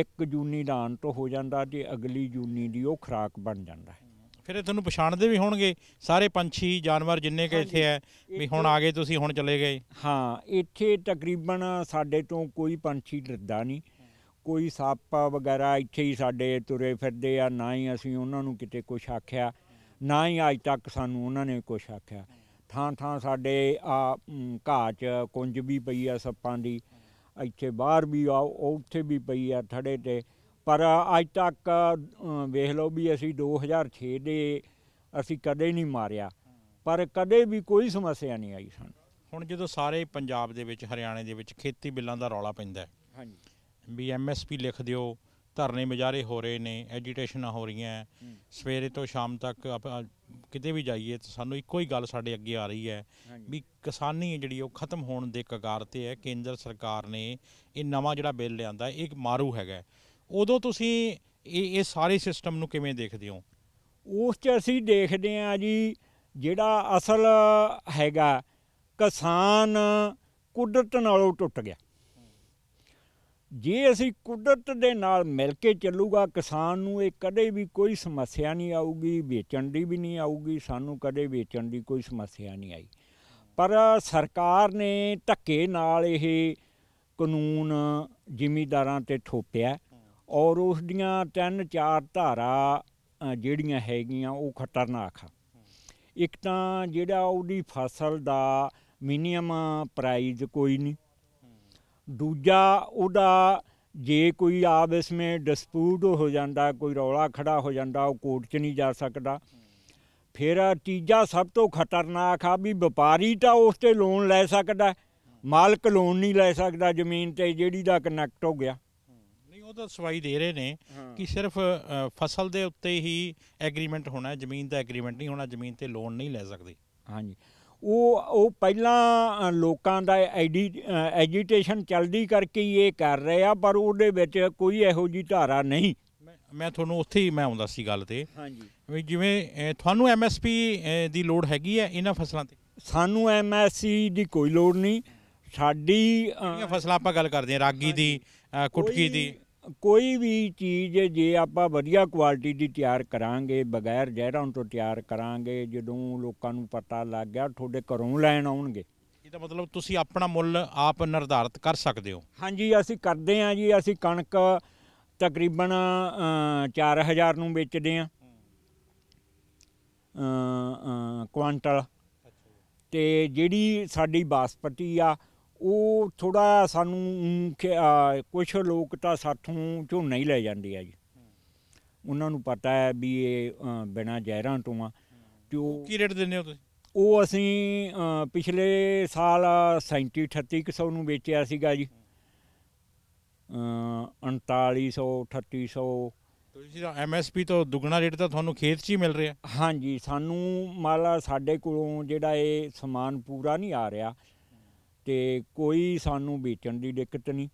ਇੱਕ ਜੁਨੀ ਢਾਂਟ ਤੋਂ ਹੋ ਜਾਂਦਾ ਤੇ ਅਗਲੀ ਜੁਨੀ ਦੀ ਉਹ ਖਰਾਕ ਬਣ ਜਾਂਦਾ ਫਿਰ ਇਹ ਤੁਹਾਨੂੰ ਪਛਾਣਦੇ ਵੀ ਹੋਣਗੇ ਸਾਰੇ ਪੰਛੀ ਜਾਨਵਰ ਜਿੰਨੇ ਕਿ ਇੱਥੇ ਐ ਵੀ ਹੁਣ ਆ ਗਏ ਤੁਸੀਂ ਹੁਣ ਚਲੇ ਗਏ ਹਾਂ ਇੱਥੇ ਤਕਰੀਬਨ ਸਾਡੇ ਤੋਂ ਕੋਈ ਪੰਛੀ ਡਰਦਾ ਨਹੀਂ ਕੋਈ ਸੱਪ ਵਗੈਰਾ ਇੱਥੇ ਹੀ ਸਾਡੇ ਤੁਰੇ ਫਿਰਦੇ ਆ ਨਾ ਹੀ ਅਸੀਂ ਉਹਨਾਂ ਨੂੰ ਕਿਤੇ ਕੁਝ ਆਖਿਆ ਨਾ ਹੀ ਅੱਜ ਤੱਕ ਸਾਨੂੰ ਉਹਨਾਂ ਨੇ ਕੁਝ ਆਖਿਆ ਥਾਂ ਥਾਂ ਸਾਡੇ ਆ ਘਾਹ 'ਚ ਕੁੰਜ ਵੀ ਪਈ ਆ ਸੱਪਾਂ ਦੀ ਇੱਥੇ ਬਾਹਰ ਵੀ ਆ ਉੱਥੇ ਵੀ ਪਈ ਆ ਥੜੇ ਤੇ ਪਰ ਅੱਜ ਤੱਕ ਵੇਖ ਲਓ ਵੀ ਅਸੀਂ 2006 ਦੇ ਅਸੀਂ ਕਦੇ ਨਹੀਂ ਮਾਰਿਆ ਪਰ ਕਦੇ ਵੀ ਕੋਈ ਸਮੱਸਿਆ ਨਹੀਂ ਆਈ ਸਾਨੂੰ ਹੁਣ ਜਦੋਂ ਸਾਰੇ ਪੰਜਾਬ ਦੇ ਵਿੱਚ ਹਰਿਆਣੇ ਦੇ ਵਿੱਚ ਖੇਤੀ ਬਿੱਲਾਂ ਦਾ ਰੌਲਾ ਪੈਂਦਾ ਹੈ ਹਾਂਜੀ ਵੀ ਐਮਐਸਪੀ ਲਿਖ ਦਿਓ ਧਰਨੇ ਮਜਾਰੇ ਹੋ ਰਹੇ ਨੇ ਐਜੀਟੇਸ਼ਨਾਂ ਹੋ ਰਹੀਆਂ ਸਵੇਰੇ ਤੋਂ ਸ਼ਾਮ ਤੱਕ ਆਪਾਂ ਕਿਤੇ ਵੀ ਜਾਈਏ ਤਾਂ ਸਾਨੂੰ ਇੱਕੋ ਹੀ ਗੱਲ ਸਾਡੇ ਅੱਗੇ ਆ ਰਹੀ ਹੈ ਵੀ ਕਿਸਾਨੀ ਜਿਹੜੀ ਉਹ ਖਤਮ ਹੋਣ ਦੇ ਕਗਾਰ ਤੇ ਹੈ ਕੇਂਦਰ ਸਰਕਾਰ ਨੇ ਇਹ ਨਵਾਂ ਜਿਹੜਾ ਬਿੱਲ ਲਿਆਂਦਾ ਇਹ ਇੱਕ ਮਾਰੂ ਹੈਗਾ ਉਦੋਂ ਤੁਸੀਂ ਇਹ ਇਹ ਸਾਰੇ ਸਿਸਟਮ ਨੂੰ ਕਿਵੇਂ ਦੇਖਦੇ ਹੋ ਉਸ 'ਚ ਅਸੀਂ ਦੇਖਦੇ ਆ ਜੀ ਜਿਹੜਾ ਅਸਲ ਹੈਗਾ ਕਿਸਾਨ ਕੁਦਰਤ ਨਾਲੋਂ ਟੁੱਟ ਗਿਆ ਜੇ ਅਸੀਂ ਕੁਦਰਤ ਦੇ ਨਾਲ ਮਿਲ ਕੇ ਚੱਲੂਗਾ ਕਿਸਾਨ ਨੂੰ ਇਹ ਕਦੇ ਵੀ ਕੋਈ ਸਮੱਸਿਆ ਨਹੀਂ ਆਊਗੀ ਵੇਚਣ ਦੀ ਵੀ ਨਹੀਂ ਆਊਗੀ ਸਾਨੂੰ ਕਦੇ ਵੇਚਣ ਦੀ ਕੋਈ ਸਮੱਸਿਆ ਨਹੀਂ ਆਈ ਪਰ ਸਰਕਾਰ ਨੇ ਧੱਕੇ ਨਾਲ ਇਹ ਕਾਨੂੰਨ ਜ਼ਿਮੀਦਾਰਾਂ ਤੇ ਥੋਪਿਆ ਔਰ ਉਸ ਦੀਆਂ ਤਿੰਨ ਚਾਰ ਧਾਰਾ ਜਿਹੜੀਆਂ ਹੈਗੀਆਂ ਉਹ ਖਤਰਨਾਕ ਆ ਇੱਕ ਤਾਂ ਜਿਹੜਾ ਉਹਦੀ ਫਸਲ ਦਾ ਮਿਨੀਮਮ ਪ੍ਰਾਈਜ਼ ਕੋਈ ਨਹੀਂ ਦੂਜਾ ਉਹਦਾ ਜੇ ਕੋਈ ਆਪਸ ਵਿੱਚ ਡਿਸਪਿਊਟ ਹੋ ਜਾਂਦਾ ਕੋਈ ਰੌਲਾ ਖੜਾ ਹੋ ਜਾਂਦਾ ਉਹ ਕੋਰਟ 'ਚ ਨਹੀਂ ਜਾ ਸਕਦਾ ਫਿਰ ਤੀਜਾ ਸਭ ਤੋਂ ਖਤਰਨਾਕ ਆ ਵੀ ਵਪਾਰੀ ਤਾਂ ਉਸ ਤੇ ਲੋਨ ਲੈ ਸਕਦਾ ਮਾਲਕ ਲੋਨ ਨਹੀਂ ਲੈ ਸਕਦਾ ਜ਼ਮੀਨ ਤੇ ਜਿਹੜੀ ਦਾ ਕਨੈਕਟ ਹੋ ਗਿਆ ਨਹੀਂ ਉਹ ਤਾਂ ਸਵਾਈ ਦੇ ਰਹੇ ਨੇ ਕਿ ਸਿਰਫ ਫਸਲ ਦੇ ਉੱਤੇ ਹੀ ਐਗਰੀਮੈਂਟ ਹੋਣਾ ਜ਼ਮੀਨ ਦਾ ਐਗਰੀਮੈਂਟ ਨਹੀਂ ਹੋਣਾ ਜ਼ਮੀਨ ਤੇ ਲੋਨ ਨਹੀਂ ਲੈ ਸਕਦੇ ਹਾਂਜੀ ਉਹ ਉਹ ਪਹਿਲਾਂ ਲੋਕਾਂ ਦਾ ਐਡੀ ਐਜੀਟੇਸ਼ਨ ਚੱਲਦੀ ਕਰਕੇ ਹੀ ਇਹ ਕਰ ਰਹੇ ਆ ਪਰ ਉਹਦੇ ਵਿੱਚ ਕੋਈ ਇਹੋ ਜੀ ਧਾਰਾ ਨਹੀਂ ਮੈਂ ਤੁਹਾਨੂੰ ਉੱਥੇ ਹੀ ਮੈਂ ਆਉਂਦਾ ਸੀ ਗੱਲ ਤੇ ਹਾਂਜੀ ਜਿਵੇਂ ਤੁਹਾਨੂੰ ਐਮਐਸਪੀ ਦੀ ਲੋੜ ਹੈਗੀ ਹੈ ਇਹਨਾਂ ਫਸਲਾਂ ਤੇ ਸਾਨੂੰ ਐਮਐਸਸੀ ਦੀ ਕੋਈ ਲੋੜ ਨਹੀਂ ਸਾਡੀ ਫਸਲਾਂ ਆਪਾਂ ਗੱਲ ਕਰਦੇ ਹਾਂ ਰਾਗੀ ਦੀ ਕੁਟਕੀ ਦੀ ਕੋਈ ਵੀ ਚੀਜ਼ ਜੇ ਆਪਾਂ ਵਧੀਆ ਕੁਆਲਿਟੀ ਦੀ ਤਿਆਰ ਕਰਾਂਗੇ ਬਗੈਰ ਜ਼ਹਿਰਾਂ ਤੋਂ ਤਿਆਰ ਕਰਾਂਗੇ ਜਦੋਂ ਲੋਕਾਂ ਨੂੰ ਪਤਾ ਲੱਗ ਗਿਆ ਤੁਹਾਡੇ ਘਰੋਂ ਲੈਣ ਆਉਣਗੇ ਇਹਦਾ ਮਤਲਬ ਤੁਸੀਂ ਆਪਣਾ ਮੁੱਲ ਆਪ ਨਿਰਧਾਰਤ ਕਰ ਸਕਦੇ ਹੋ ਹਾਂਜੀ ਅਸੀਂ ਕਰਦੇ ਹਾਂ ਜੀ ਅਸੀਂ ਕਣਕ ਤਕਰੀਬਨ 4000 ਨੂੰ ਵੇਚਦੇ ਹਾਂ ਕੁਆਂਟਲ ਤੇ ਜਿਹੜੀ ਸਾਡੀ ਬਾਸਪਤੀ ਆ ਉਹ ਥੋੜਾ ਸਾਨੂੰ ਕੁਝ ਲੋਕ ਤਾਂ ਸਾਥੋਂ ਝੋਨਾ ਨਹੀਂ ਲੈ ਜਾਂਦੇ ਆ ਜੀ ਉਹਨਾਂ ਨੂੰ ਪਤਾ ਹੈ ਵੀ ਇਹ ਬਿਨਾ ਜ਼ਹਿਰਾਂ ਤੋਂ ਆ ਜੋ ਕੀ ਰੇਟ ਦਿੰਦੇ ਹੋ ਤੁਸੀਂ ਉਹ ਅਸੀਂ ਪਿਛਲੇ ਸਾਲ 37 3800 ਨੂੰ ਵੇਚਿਆ ਸੀਗਾ ਜੀ 3900 3800 ਤੁਸੀਂ ਤਾਂ ਐਮਐਸਪੀ ਤੋਂ ਦੁੱਗਣਾ ਰੇਟ ਤਾਂ ਤੁਹਾਨੂੰ ਖੇਤ 'ਚ ਹੀ ਮਿਲ ਰਿਹਾ ਹਾਂਜੀ ਸਾਨੂੰ ਮਾਲਾ ਸਾਡੇ ਕੋਲੋਂ ਜਿਹੜਾ ਇਹ ਸਮਾਨ ਪੂਰਾ ਨਹੀਂ ਆ ਰਿਹਾ ਤੇ ਕੋਈ ਸਾਨੂੰ ਵੇਚਣ ਦੀ ਦਿੱਕਤ ਨਹੀਂ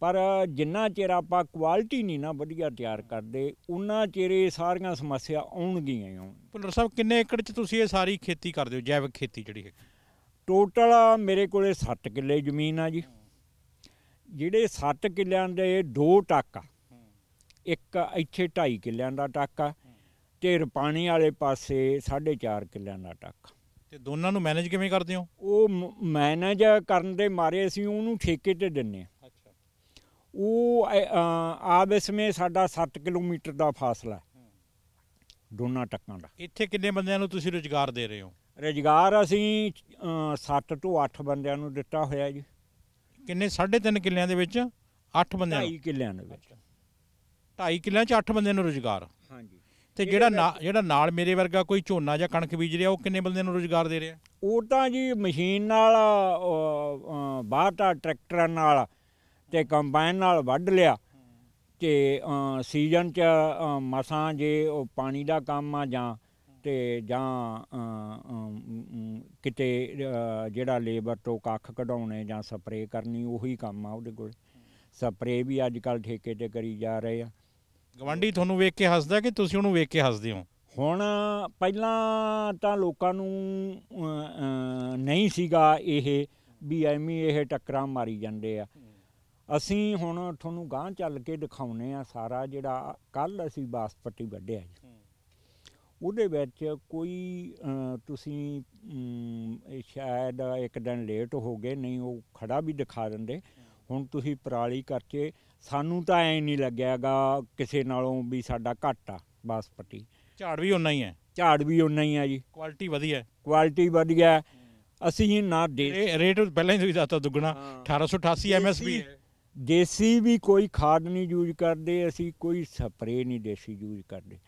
ਪਰ ਜਿੰਨਾ ਚਿਰ ਆਪਾਂ ਕੁਆਲਿਟੀ ਨਹੀਂ ਨਾ ਵਧੀਆ ਤਿਆਰ ਕਰਦੇ ਉਹਨਾਂ ਚਿਰ ਇਹ ਸਾਰੀਆਂ ਸਮੱਸਿਆ ਆਉਣਗੀਆਂ ਹੀ ਭੁੱਲਰ ਸਾਹਿਬ ਕਿੰਨੇ ਏਕੜ 'ਚ ਤੁਸੀਂ ਇਹ ਸਾਰੀ ਖੇਤੀ ਕਰਦੇ ਹੋ ਜੈਵਿਕ ਖੇਤੀ ਜਿਹੜੀ ਹੈ ਟੋਟਲ ਮੇਰੇ ਕੋਲੇ 7 ਕਿੱਲੇ ਜ਼ਮੀਨ ਆ ਜੀ ਜਿਹੜੇ 7 ਕਿੱਲਿਆਂ ਦੇ ਦੋ ਟਾਕਾ ਇੱਕ ਇੱਥੇ 2.5 ਕਿੱਲਿਆਂ ਦਾ ਟਾਕਾ ਤੇ ਰਪਾਣੀ ਵਾਲੇ ਪਾਸੇ 4.5 ਕਿੱਲਿਆਂ ਦਾ ਟਾਕਾ ਤੇ ਦੋਨਾਂ ਨੂੰ ਮੈਨੇਜ ਕਿਵੇਂ ਕਰਦੇ ਹੋ ਉਹ ਮੈਨੇਜ ਕਰਨ ਦੇ ਮਾਰੇ ਅਸੀਂ ਉਹਨੂੰ ਠੇਕੇ ਤੇ ਦਿੰਨੇ ਆ ਅੱਛਾ ਉਹ ਆਬ ਵਿੱਚ ਸਾਡਾ 7 ਕਿਲੋਮੀਟਰ ਦਾ ਫਾਸਲਾ ਹੈ ਦੋਨਾਂ ਟੱਕਾਂ ਦਾ ਇੱਥੇ ਕਿੰਨੇ ਬੰਦਿਆਂ ਨੂੰ ਤੁਸੀਂ ਰੋਜ਼ਗਾਰ ਦੇ ਰਹੇ ਹੋ ਰੋਜ਼ਗਾਰ ਅਸੀਂ 7 ਤੋਂ 8 ਬੰਦਿਆਂ ਨੂੰ ਦਿੱਤਾ ਹੋਇਆ ਜੀ ਕਿੰਨੇ 3.5 ਕਿੱਲਿਆਂ ਦੇ ਵਿੱਚ 8 ਬੰਦਿਆਂ 2.5 ਕਿੱਲਿਆਂ ਦੇ ਵਿੱਚ 2.5 ਕਿੱਲਿਆਂ 'ਚ 8 ਬੰਦਿਆਂ ਨੂੰ ਰੋਜ਼ਗਾਰ ਹਾਂਜੀ ਤੇ ਜਿਹੜਾ ਜਿਹੜਾ ਨਾਲ ਮੇਰੇ ਵਰਗਾ ਕੋਈ ਝੋਨਾ ਜਾਂ ਕਣਕ ਬੀਜ ਰਿਹਾ ਉਹ ਕਿੰਨੇ ਬੰਦਿਆਂ ਨੂੰ ਰੋਜ਼ਗਾਰ ਦੇ ਰਿਹਾ ਉਹ ਤਾਂ ਜੀ ਮਸ਼ੀਨ ਨਾਲ ਬਾਹਟਾ ਟਰੈਕਟਰਾਂ ਨਾਲ ਤੇ ਕੰਬਾਈਨ ਨਾਲ ਵੱਢ ਲਿਆ ਤੇ ਸੀਜ਼ਨ 'ਚ ਮਸਾਂ ਜੇ ਉਹ ਪਾਣੀ ਦਾ ਕੰਮ ਆ ਜਾਂ ਤੇ ਜਾਂ ਕਿਤੇ ਜਿਹੜਾ ਲੇਬਰ ਤੋਂ ਕੱਖ ਕਢਾਉਣੇ ਜਾਂ ਸਪਰੇਅ ਕਰਨੀ ਉਹੀ ਕੰਮ ਆ ਉਹਦੇ ਕੋਲ ਸਪਰੇਅ ਵੀ ਅੱਜ ਕੱਲ ਠੇਕੇ ਤੇ ਕਰੀ ਜਾ ਰਹੇ ਆ ਗਵਾਂਢੀ ਤੁਹਾਨੂੰ ਵੇਖ ਕੇ ਹੱਸਦਾ ਕਿ ਤੁਸੀਂ ਉਹਨੂੰ ਵੇਖ ਕੇ ਹੱਸਦੇ ਹੋ ਹੁਣ ਪਹਿਲਾਂ ਤਾਂ ਲੋਕਾਂ ਨੂੰ ਨਹੀਂ ਸੀਗਾ ਇਹ ਵੀ ਐਵੇਂ ਇਹ ਟੱਕਰਾਂ ਮਾਰੀ ਜਾਂਦੇ ਆ ਅਸੀਂ ਹੁਣ ਤੁਹਾਨੂੰ ਗਾਂ ਚੱਲ ਕੇ ਦਿਖਾਉਨੇ ਆ ਸਾਰਾ ਜਿਹੜਾ ਕੱਲ ਅਸੀਂ ਬਾਸਪੱਟੀ ਵੱਢਿਆ ਜੀ ਉਹਦੇ ਵਿੱਚ ਕੋਈ ਤੁਸੀਂ ਸ਼ਾਇਦ ਇੱਕ ਦਿਨ ਲੇਟ ਹੋ ਗਏ ਨਹੀਂ ਉਹ ਖੜਾ ਵੀ ਦਿਖਾ ਦਿੰਦੇ ਹੁਣ ਤੁਸੀਂ ਪਰਾਲੀ ਕਰਕੇ ਸਾਨੂੰ ਤਾਂ ਐ ਨਹੀਂ ਲੱਗਿਆਗਾ ਕਿਸੇ ਨਾਲੋਂ ਵੀ ਸਾਡਾ ਘੱਟ ਆ ਬਾਸਪਤੀ ਝਾੜ ਵੀ ਉਨਾ ਹੀ ਹੈ ਝਾੜ ਵੀ ਉਨਾ ਹੀ ਹੈ ਜੀ ਕੁਆਲਿਟੀ ਵਧੀਆ ਹੈ। ਕੁਆਲਿਟੀ ਵਧੀਆ ਹੈ। ਅਸੀਂ ਨਾ ਦੇ ਇਹ ਰੇਟ ਪਹਿਲਾਂ ਹੀ ਤੁਸੀਂ ਦੱਸਤਾ ਦੁੱਗਣਾ 1888 ਐਮਐਸਪੀ ਦੇਸੀ- ਵੀ ਕੋਈ ਖਾਦ ਨਹੀਂ ਯੂਜ਼ ਕਰਦੇ ਅਸੀਂ ਕੋਈ ਸਪਰੇ ਨਹੀਂ ਦੇਸੀ ਯੂਜ਼ ਕਰਦੇ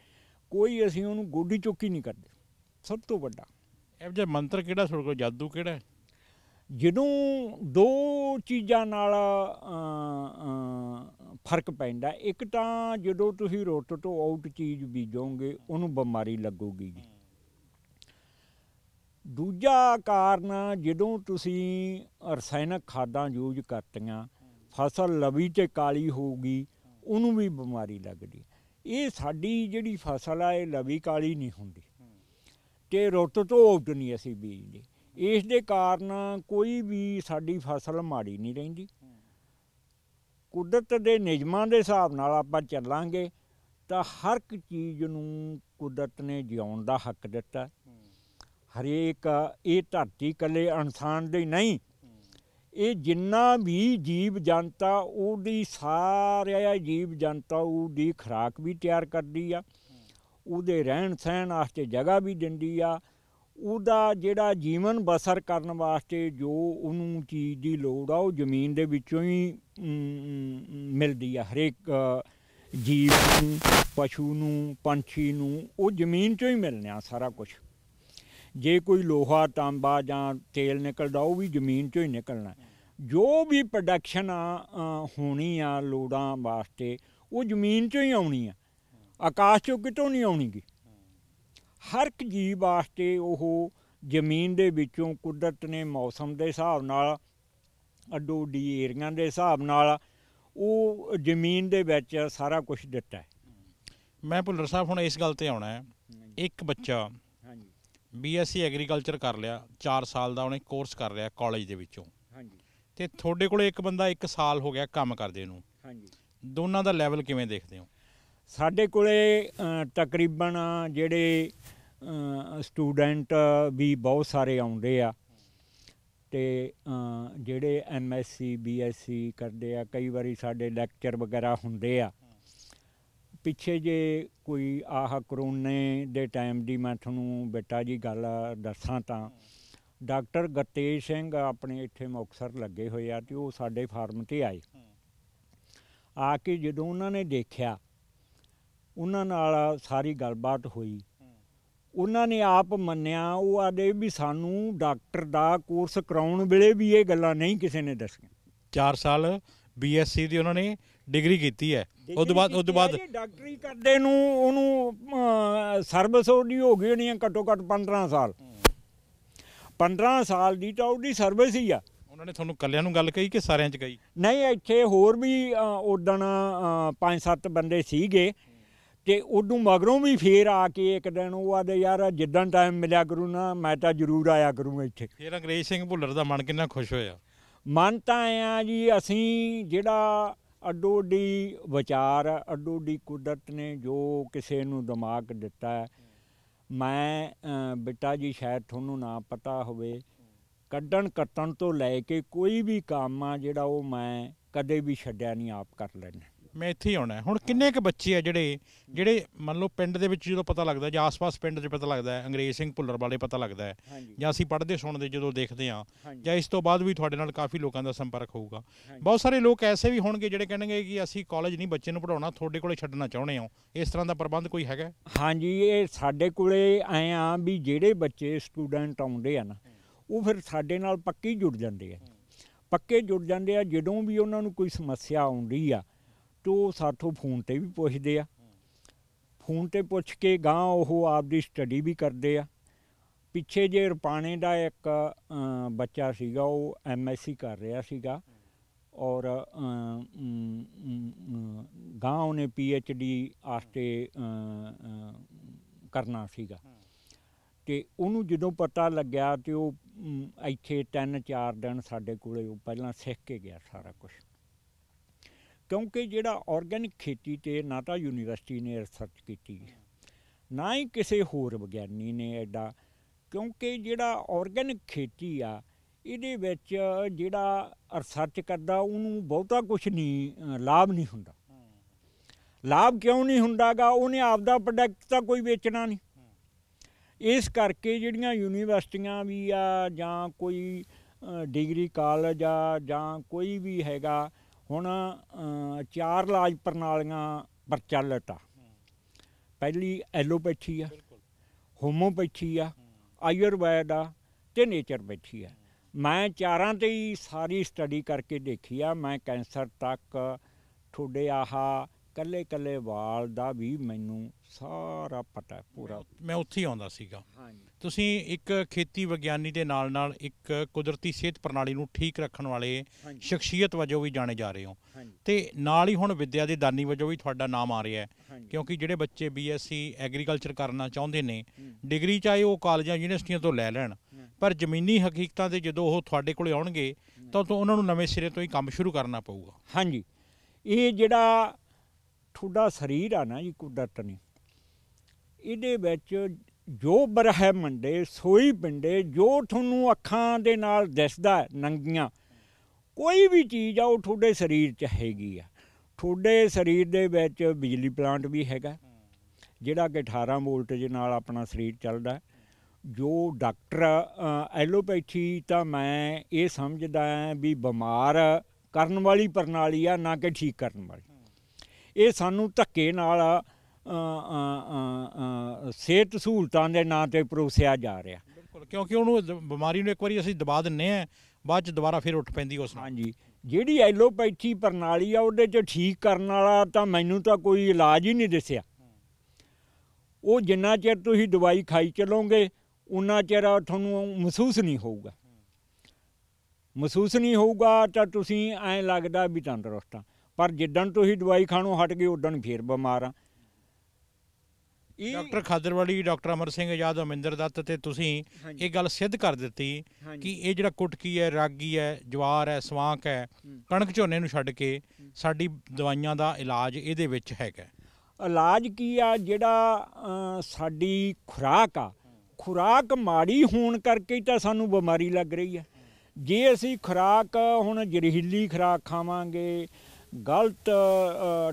ਕੋਈ ਅਸੀਂ ਉਹਨੂੰ ਗੋਡੀ ਚੁੱਕੀ ਨਹੀਂ ਕਰਦੇ ਸਭ ਤੋਂ ਵੱਡਾ ਇਹ ਜੇ ਮੰਤਰ ਕਿਹੜਾ ਸੁਣ ਕੋ ਜਾਦੂ ਕਿਹੜਾ ਜਦੋਂ ਦੋ ਚੀਜ਼ਾਂ ਨਾਲ ਫਰਕ ਪੈਂਦਾ ਇੱਕ ਤਾਂ ਜਦੋਂ ਤੁਸੀਂ ਰੋਟ ਤੋਂ ਆਊਟ ਚੀਜ਼ ਬੀਜੋਗੇ ਉਹਨੂੰ ਬਿਮਾਰੀ ਲੱਗੂਗੀ ਜੀ ਦੂਜਾ ਕਾਰਨ ਜਦੋਂ ਤੁਸੀਂ ਰਸਾਇਣਕ ਖਾਦਾਂ ਯੂਜ ਕਰਤੀਆਂ ਫਸਲ ਲਵੀ ਤੇ ਕਾਲੀ ਹੋਊਗੀ ਉਹਨੂੰ ਵੀ ਬਿਮਾਰੀ ਲੱਗਦੀ ਇਹ ਸਾਡੀ ਜਿਹੜੀ ਫਸਲ ਆ ਇਹ ਲਵੀ ਕਾਲੀ ਨਹੀਂ ਹੁੰਦੀ ਤੇ ਰੁੱਤ ਤੋਂ ਆਊਟ ਨਹੀਂ ਅਸੀਂ ਬੀਜਦੇ ਇਸ ਦੇ ਕਾਰਨ ਕੋਈ ਵੀ ਸਾਡੀ ਫਸਲ ਮਾੜੀ ਨਹੀਂ ਰਹਿੰਦੀ ਕੁਦਰਤ ਦੇ ਨਿਯਮਾਂ ਦੇ ਹਿਸਾਬ ਨਾਲ ਆਪਾਂ ਚੱਲਾਂਗੇ ਤਾਂ ਹਰ ਇੱਕ ਚੀਜ਼ ਨੂੰ ਕੁਦਰਤ ਨੇ ਜਿਉਣ ਦਾ ਹੱਕ ਦਿੱਤਾ ਹਰੇਕ ਇਹ ਧਰਤੀ ਕੱਲੇ ਇਨਸਾਨ ਦੀ ਨਹੀਂ ਇਹ ਜਿੰਨਾ ਵੀ ਜੀਵ ਜਨਤਾ ਉਹਦੀ ਸਾਰਿਆ ਜੀਵ ਜਨਤਾ ਉਹਦੀ ਖੁਰਾਕ ਵੀ ਤਿਆਰ ਕਰਦੀ ਆ ਉਹਦੇ ਰਹਿਣ ਸਹਿਣ ਵਾਸਤੇ ਜਗ੍ਹਾ ਵੀ ਦਿੰਦੀ ਆ ਉਹਦਾ ਜਿਹੜਾ ਜੀਵਨ ਬਸਰ ਕਰਨ ਵਾਸਤੇ ਜੋ ਉਹਨੂੰ ਚੀਜ਼ ਦੀ ਲੋੜ ਆ ਉਹ ਜ਼ਮੀਨ ਦੇ ਵਿੱਚੋਂ ਹੀ ਮਿਲਦੀ ਆ ਹਰੇਕ ਜੀਵ ਨੂੰ ਪਸ਼ੂ ਨੂੰ ਪੰਛੀ ਨੂੰ ਉਹ ਜ਼ਮੀਨ ਚੋਂ ਹੀ ਮਿਲਣਿਆ ਸਾਰਾ ਕੁਝ ਜੇ ਕੋਈ ਲੋਹਾ ਤਾਂਬਾ ਜਾਂ ਤੇਲ ਨਿਕਲਦਾ ਉਹ ਵੀ ਜ਼ਮੀਨ ਚੋਂ ਹੀ ਨਿਕਲਣਾ ਜੋ ਵੀ ਪ੍ਰੋਡਕਸ਼ਨ ਹੋਣੀ ਆ ਲੋੜਾਂ ਵਾਸਤੇ ਉਹ ਜ਼ਮੀਨ ਚੋਂ ਹੀ ਆਉਣੀ ਆ ਆਕਾਸ਼ ਚੋਂ ਕਿਤੋਂ ਨਹੀਂ ਆਉਣੀਗੀ ਹਰ ਇੱਕ ਜੀਵ ਵਾਸਤੇ ਉਹ ਜ਼ਮੀਨ ਦੇ ਵਿੱਚੋਂ ਕੁਦਰਤ ਨੇ ਮੌਸਮ ਦੇ ਹਿਸਾਬ ਨਾਲ ਅੱਡੋ ਡੀ ਏਰੀਆਂ ਦੇ ਹਿਸਾਬ ਨਾਲ ਉਹ ਜ਼ਮੀਨ ਦੇ ਵਿੱਚ ਸਾਰਾ ਕੁਝ ਦਿੱਤਾ ਹੈ ਮੈਂ ਭੁੱਲਰ ਸਾਹਿਬ ਹੁਣ ਇਸ ਗੱਲ ਤੇ ਆਉਣਾ ਹੈ ਇੱਕ ਬੱਚਾ ਹਾਂਜੀ ਬੀਐਸਸੀ ਐਗਰੀਕਲਚਰ ਕਰ ਲਿਆ 4 ਸਾਲ ਦਾ ਉਹਨੇ ਕੋਰਸ ਕਰ ਲਿਆ ਕਾਲਜ ਦੇ ਵਿੱਚੋਂ ਹਾਂਜੀ ਤੇ ਤੁਹਾਡੇ ਕੋਲੇ ਇੱਕ ਬੰਦਾ 1 ਸਾਲ ਹੋ ਗਿਆ ਕੰਮ ਕਰਦੇ ਨੂੰ ਹਾਂਜੀ ਦੋਨਾਂ ਦਾ ਲੈਵਲ ਕਿਵੇਂ ਦੇਖਦੇ ਹੋ ਸਾਡੇ ਕੋਲੇ ਤਕਰੀਬਨ ਜਿਹੜੇ ਸਟੂਡੈਂਟ ਵੀ ਬਹੁਤ ਸਾਰੇ ਆਉਂਦੇ ਆ ਤੇ ਜਿਹੜੇ ਐਮਐਸਸੀ ਬੀਐਸਸੀ ਕਰਦੇ ਆ ਕਈ ਵਾਰੀ ਸਾਡੇ ਲੈਕਚਰ ਵਗੈਰਾ ਹੁੰਦੇ ਆ ਪਿੱਛੇ ਜੇ ਕੋਈ ਆਹ ਕਰੋਨੇ ਦੇ ਟਾਈਮ ਦੀ ਮੈਂ ਤੁਹਾਨੂੰ ਬੇਟਾ ਜੀ ਗੱਲ ਦੱਸਾਂ ਤਾਂ ਡਾਕਟਰ ਗਤੇਜ ਸਿੰਘ ਆਪਣੇ ਇੱਥੇ ਮੁਕਸਰ ਲੱਗੇ ਹੋਏ ਆ ਤੇ ਉਹ ਸਾਡੇ ਫਾਰਮ ਤੇ ਆਏ ਆ ਕੇ ਜਦੋਂ ਉਹਨਾਂ ਨੇ ਦੇਖਿਆ ਉਹਨਾਂ ਨਾਲ ਸਾਰੀ ਗੱਲਬਾਤ ਹੋਈ ਉਹਨਾਂ ਨੇ ਆਪ ਮੰਨਿਆ ਉਹ ਆਦੇ ਵੀ ਸਾਨੂੰ ਡਾਕਟਰ ਦਾ ਕੋਰਸ ਕਰਾਉਣ ਵੇਲੇ ਵੀ ਇਹ ਗੱਲਾਂ ਨਹੀਂ ਕਿਸੇ ਨੇ ਦੱਸੀਆਂ 4 ਸਾਲ ਬੀਐਸਸੀ ਦੀ ਉਹਨਾਂ ਨੇ ਡਿਗਰੀ ਕੀਤੀ ਹੈ ਉਸ ਤੋਂ ਬਾਅਦ ਉਸ ਤੋਂ ਬਾਅਦ ਡਾਕਟਰੀ ਕਰਦੇ ਨੂੰ ਉਹਨੂੰ ਸਰਵਿਸ ਉਹਦੀ ਹੋ ਗਈ ਹੋਣੀ ਘੱਟੋ ਘੱਟ 15 ਸਾਲ 15 ਸਾਲ ਦੀ ਤਾਂ ਉਹਦੀ ਸਰਵਿਸ ਹੀ ਆ ਉਹਨਾਂ ਨੇ ਤੁਹਾਨੂੰ ਕੱਲਿਆਂ ਨੂੰ ਗੱਲ ਕਹੀ ਕਿ ਸਾਰਿਆਂ 'ਚ ਕਹੀ ਨਹੀਂ ਇੱਥੇ ਹੋਰ ਵੀ ਉਦੋਂ ਪੰਜ ਸੱਤ ਬੰਦੇ ਸੀਗੇ ਕਿ ਉਦੋਂ ਮਗਰੋਂ ਵੀ ਫੇਰ ਆ ਕੇ ਇੱਕ ਦਿਨ ਉਹ ਆਦੇ ਯਾਰ ਜਿੱਦਾਂ ਟਾਈਮ ਮਿਲਿਆ ਕਰੂ ਨਾ ਮੈਂ ਤਾਂ ਜ਼ਰੂਰ ਆਇਆ ਕਰੂੰਗਾ ਇੱਥੇ ਫੇਰ ਅੰਗਰੇਜ਼ ਸਿੰਘ ਭੁੱਲਰ ਦਾ ਮਨ ਕਿੰਨਾ ਖੁਸ਼ ਹੋਇਆ ਮਨ ਤਾਂ ਆਇਆ ਜੀ ਅਸੀਂ ਜਿਹੜਾ ਅਡੋਡੀ ਵਿਚਾਰ ਅਡੋਡੀ ਕੁਦਰਤ ਨੇ ਜੋ ਕਿਸੇ ਨੂੰ ਦਿਮਾਗ ਦਿੱਤਾ ਮੈਂ ਬਿੱਟਾ ਜੀ ਸ਼ਾਇਦ ਤੁਹਾਨੂੰ ਨਾ ਪਤਾ ਹੋਵੇ ਕੱਢਣ ਕੱਟਣ ਤੋਂ ਲੈ ਕੇ ਕੋਈ ਵੀ ਕੰਮ ਆ ਜਿਹੜਾ ਉਹ ਮੈਂ ਕਦੇ ਵੀ ਛੱਡਿਆ ਨਹੀਂ ਆਪ ਕਰ ਲੈਣਾ ਮੈਂ ਇੱਥੇ ਹੀ ਆਉਣਾ ਹੁਣ ਕਿੰਨੇ ਕੁ ਬੱਚੇ ਆ ਜਿਹੜੇ ਜਿਹੜੇ ਮੰਨ ਲਓ ਪਿੰਡ ਦੇ ਵਿੱਚ ਜਦੋਂ ਪਤਾ ਲੱਗਦਾ ਜਾਂ ਆਸ-ਪਾਸ ਪਿੰਡ 'ਚ ਪਤਾ ਲੱਗਦਾ ਅੰਗਰੇਜ਼ ਸਿੰਘ ਭੁੱਲਰ ਵਾਲੇ ਪਤਾ ਲੱਗਦਾ ਜਾਂ ਅਸੀਂ ਪੜ੍ਹਦੇ ਸੁਣਦੇ ਜਦੋਂ ਦੇਖਦੇ ਆ ਜਾਂ ਇਸ ਤੋਂ ਬਾਅਦ ਵੀ ਤੁਹਾਡੇ ਨਾਲ ਕਾਫੀ ਲੋਕਾਂ ਦਾ ਸੰਪਰਕ ਹੋਊਗਾ ਬਹੁਤ ਸਾਰੇ ਲੋਕ ਐਸੇ ਵੀ ਹੋਣਗੇ ਜਿਹੜੇ ਕਹਿਣਗੇ ਕਿ ਅਸੀਂ ਕਾਲਜ ਨਹੀਂ ਬੱਚੇ ਨੂੰ ਪੜਾਉਣਾ ਤੁਹਾਡੇ ਕੋਲੇ ਛੱਡਣਾ ਚਾਹੁੰਦੇ ਹਾਂ ਇਸ ਤਰ੍ਹਾਂ ਦਾ ਪ੍ਰਬੰਧ ਕੋਈ ਹੈਗਾ ਹਾਂਜੀ ਇਹ ਸਾਡੇ ਕੋਲੇ ਆਏ ਆ ਵੀ ਜਿਹੜੇ ਬੱਚੇ ਸਟੂਡੈਂਟ ਆਉਂਦੇ ਆ ਨਾ ਉਹ ਫਿਰ ਸਾਡੇ ਨਾਲ ਪੱਕੀ ਜੁੜ ਜਾਂਦੇ ਆ ਪੱਕੇ ਜੁੜ ਜਾਂਦੇ ਆ ਜਦੋਂ ਵੀ ਉਹਨਾਂ ਨੂੰ ਕੋਈ ਸਮੱਸਿਆ ਆਉਂਦੀ ਆ ਉਹ ਸਾਥੋਂ ਫੋਨ ਤੇ ਵੀ ਪੁੱਛਦੇ ਆ ਫੋਨ ਤੇ ਪੁੱਛ ਕੇ ਗਾਂ ਉਹ ਆਪਦੀ ਸਟੱਡੀ ਵੀ ਕਰਦੇ ਆ ਪਿੱਛੇ ਜੇ ਰਪਾਣੇ ਦਾ ਇੱਕ ਬੱਚਾ ਸੀਗਾ ਉਹ ਐਮਐਸਸੀ ਕਰ ਰਿਹਾ ਸੀਗਾ ਔਰ ਗਾਂ ਉਹਨੇ ਪੀਐਚਡੀ ਆਸਤੇ ਕਰਨਾ ਸੀਗਾ ਤੇ ਉਹਨੂੰ ਜਦੋਂ ਪਤਾ ਲੱਗਿਆ ਤੇ ਉਹ ਇੱਥੇ 3-4 ਦਿਨ ਸਾਡੇ ਕੋਲੇ ਉਹ ਪਹਿਲਾਂ ਸਿੱਖ ਕੇ ਗਿਆ ਸਾਰਾ ਕੁਝ ਕਿਉਂਕਿ ਜਿਹੜਾ ਆਰਗੈਨਿਕ ਖੇਤੀ ਤੇ ਨਾ ਤਾਂ ਯੂਨੀਵਰਸਿਟੀ ਨੇ ਰਿਸਰਚ ਕੀਤੀ ਨਾ ਹੀ ਕਿਸੇ ਹੋਰ ਵਿਗਿਆਨੀ ਨੇ ਐਡਾ ਕਿਉਂਕਿ ਜਿਹੜਾ ਆਰਗੈਨਿਕ ਖੇਤੀ ਆ ਇਹਦੇ ਵਿੱਚ ਜਿਹੜਾ ਰਿਸਰਚ ਕਰਦਾ ਉਹਨੂੰ ਬਹੁਤਾ ਕੁਝ ਨਹੀਂ ਲਾਭ ਨਹੀਂ ਹੁੰਦਾ ਲਾਭ ਕਿਉਂ ਨਹੀਂ ਹੁੰਦਾਗਾ ਉਹਨੇ ਆਪਦਾ ਪ੍ਰੋਡਕਟ ਤਾਂ ਕੋਈ ਵੇਚਣਾ ਨਹੀਂ ਇਸ ਕਰਕੇ ਜਿਹੜੀਆਂ ਯੂਨੀਵਰਸਿਟੀਆਂ ਵੀ ਆ ਜਾਂ ਕੋਈ ਡਿਗਰੀ ਕਾਲਜ ਆ ਜਾਂ ਕੋਈ ਵੀ ਹੈਗਾ ਹੁਣ ਚਾਰ ਇਲਾਜ ਪ੍ਰਣਾਲੀਆਂ ਪ੍ਰਚਲਿਤ ਆ ਪਹਿਲੀ ਐਲੋਪੈਥੀ ਆ ਹੋਮੋਪੈਥੀ ਆ ਆਯੁਰਵੈਦ ਆ ਤੇ ਬੈਠੀ ਆ ਮੈਂ ਚਾਰਾਂ ਤੇ ਹੀ ਸਾਰੀ ਸਟੱਡੀ ਕਰਕੇ ਦੇਖੀ ਆ ਮੈਂ ਕੈਂਸਰ ਤੱਕ ਥੋੜੇ ਆਹਾ ਕੱਲੇ ਕੱਲੇ ਵਾਲ ਦਾ ਵੀ ਮੈਨੂੰ ਸਾਰਾ ਪਤਾ ਪੂਰਾ ਮੈਂ ਉੱਥੇ ਹੀ ਆਉਂਦਾ ਸੀਗਾ ਹਾਂਜੀ ਤੁਸੀਂ ਇੱਕ ਖੇਤੀ ਵਿਗਿਆਨੀ ਦੇ ਨਾਲ ਨਾਲ ਇੱਕ ਕੁਦਰਤੀ ਸਿਹਤ ਪ੍ਰਣਾਲੀ ਨੂੰ ਠੀਕ ਰੱਖਣ ਵਾਲੇ ਸ਼ਖਸੀਅਤ ਵਜੋਂ ਵੀ ਜਾਣੇ ਜਾ ਰਹੇ ਹੋ ਤੇ ਨਾਲ ਹੀ ਹੁਣ ਵਿਦਿਆ ਦੇ ਦਾਨੀ ਵਜੋਂ ਵੀ ਤੁਹਾਡਾ ਨਾਮ ਆ ਰਿਹਾ ਹੈ ਕਿਉਂਕਿ ਜਿਹੜੇ ਬੱਚੇ ਬੀਐਸਸੀ ਐਗਰੀਕਲਚਰ ਕਰਨਾ ਚਾਹੁੰਦੇ ਨੇ ਡਿਗਰੀ ਚਾਹੇ ਉਹ ਕਾਲਜਾਂ ਯੂਨੀਵਰਸਿਟੀਆਂ ਤੋਂ ਲੈ ਲੈਣ ਪਰ ਜ਼ਮੀਨੀ ਹਕੀਕਤਾਂ ਦੇ ਜਦੋਂ ਉਹ ਤੁਹਾਡੇ ਕੋਲੇ ਆਉਣਗੇ ਤਾਂ ਉਹਨਾਂ ਨੂੰ ਨਵੇਂ ਸਿਰੇ ਤੋਂ ਹੀ ਕੰਮ ਸ਼ੁਰੂ ਕਰਨਾ ਪਊਗਾ ਹਾਂਜੀ ਇਹ ਜਿਹੜਾ ਤੁਹਾਡਾ ਸਰੀਰ ਆ ਨਾ ਜੀ ਕੁਦਰਤ ਨੇ ਇਹਦੇ ਵਿੱਚ ਜੋ ਬਰਹਿ ਮੰਡੇ ਸੋਈ ਪਿੰਡੇ ਜੋ ਤੁਹਾਨੂੰ ਅੱਖਾਂ ਦੇ ਨਾਲ ਦਿਸਦਾ ਨੰਗੀਆਂ ਕੋਈ ਵੀ ਚੀਜ਼ ਆ ਉਹ ਤੁਹਾਡੇ ਸਰੀਰ 'ਚ ਹੈਗੀ ਆ ਤੁਹਾਡੇ ਸਰੀਰ ਦੇ ਵਿੱਚ ਬਿਜਲੀ ਪਲਾਂਟ ਵੀ ਹੈਗਾ ਜਿਹੜਾ ਕਿ 18 ਵੋਲਟ ਦੇ ਨਾਲ ਆਪਣਾ ਸਰੀਰ ਚੱਲਦਾ ਜੋ ਡਾਕਟਰ ਐਲੋਪੈਥੀ ਤਾਂ ਮੈਂ ਇਹ ਸਮਝਦਾ ਵੀ ਬਿਮਾਰ ਕਰਨ ਵਾਲੀ ਪ੍ਰਣਾਲੀ ਆ ਨਾ ਕਿ ਠੀਕ ਕਰਨ ਵਾਲੀ ਇਹ ਸਾਨੂੰ ਧੱਕੇ ਨਾਲ ਆ ਸਿਹਤ ਸਹੂਲਤਾਂ ਦੇ ਨਾਂ ਤੇ ਪਰੋਸਿਆ ਜਾ ਰਿਹਾ ਬਿਲਕੁਲ ਕਿਉਂਕਿ ਉਹਨੂੰ ਬਿਮਾਰੀ ਨੂੰ ਇੱਕ ਵਾਰੀ ਅਸੀਂ ਦਬਾ ਦਿੰਨੇ ਆ ਬਾਅਦ ਚ ਦੁਬਾਰਾ ਫਿਰ ਉੱਠ ਪੈਂਦੀ ਉਸ ਨਾਲ ਹਾਂਜੀ ਜਿਹੜੀ ਐਲੋਪੈਥੀ ਪ੍ਰਣਾਲੀ ਆ ਉਹਦੇ ਚ ਠੀਕ ਕਰਨ ਵਾਲਾ ਤਾਂ ਮੈਨੂੰ ਤਾਂ ਕੋਈ ਇਲਾਜ ਹੀ ਨਹੀਂ ਦਿਸਿਆ ਉਹ ਜਿੰਨਾ ਚਿਰ ਤੁਸੀਂ ਦਵਾਈ ਖਾਈ ਚਲੋਗੇ ਉਨਾ ਚਿਰ ਤੁਹਾਨੂੰ ਮਹਿਸੂਸ ਨਹੀਂ ਹੋਊਗਾ ਮਹਿਸੂਸ ਨਹੀਂ ਹੋਊਗਾ ਤਾਂ ਤੁਸੀਂ ਐਂ ਲੱਗਦਾ ਵੀ ਤੰਦਰੁਸਤ ਆ ਪਰ ਜਿੱਦਣ ਤੁਸੀਂ ਦਵਾਈ ਖਾਣੋਂ ਹਟ ਗਏ ਉਦੋਂ ਫੇਰ ਬਿਮਾਰ ਆ ਇਹ ਡਾਕਟਰ ਖਾਦਰਵਾਲੀ ਡਾਕਟਰ ਅਮਰ ਸਿੰਘ ਆਜ਼ਾਦ ਅਮਿੰਦਰ ਦੱਤ ਤੇ ਤੁਸੀਂ ਇਹ ਗੱਲ ਸਿੱਧ ਕਰ ਦਿੱਤੀ ਕਿ ਇਹ ਜਿਹੜਾ ਕੁਟਕੀ ਹੈ ਰਾਗੀ ਹੈ ਜਵਾਰ ਹੈ ਸਵਾਂਕ ਹੈ ਕਣਕ ਝੋਨੇ ਨੂੰ ਛੱਡ ਕੇ ਸਾਡੀ ਦਵਾਈਆਂ ਦਾ ਇਲਾਜ ਇਹਦੇ ਵਿੱਚ ਹੈਗਾ ਇਲਾਜ ਕੀ ਆ ਜਿਹੜਾ ਸਾਡੀ ਖੁਰਾਕ ਆ ਖੁਰਾਕ ਮਾੜੀ ਹੋਣ ਕਰਕੇ ਤਾਂ ਸਾਨੂੰ ਬਿਮਾਰੀ ਲੱਗ ਰਹੀ ਹੈ ਜੇ ਅਸੀਂ ਖੁਰਾਕ ਹੁਣ ਜ਼ਹਿਰੀਲੀ ਖੁਰਾਕ ਖਾਵਾਂਗੇ ਗਲਤ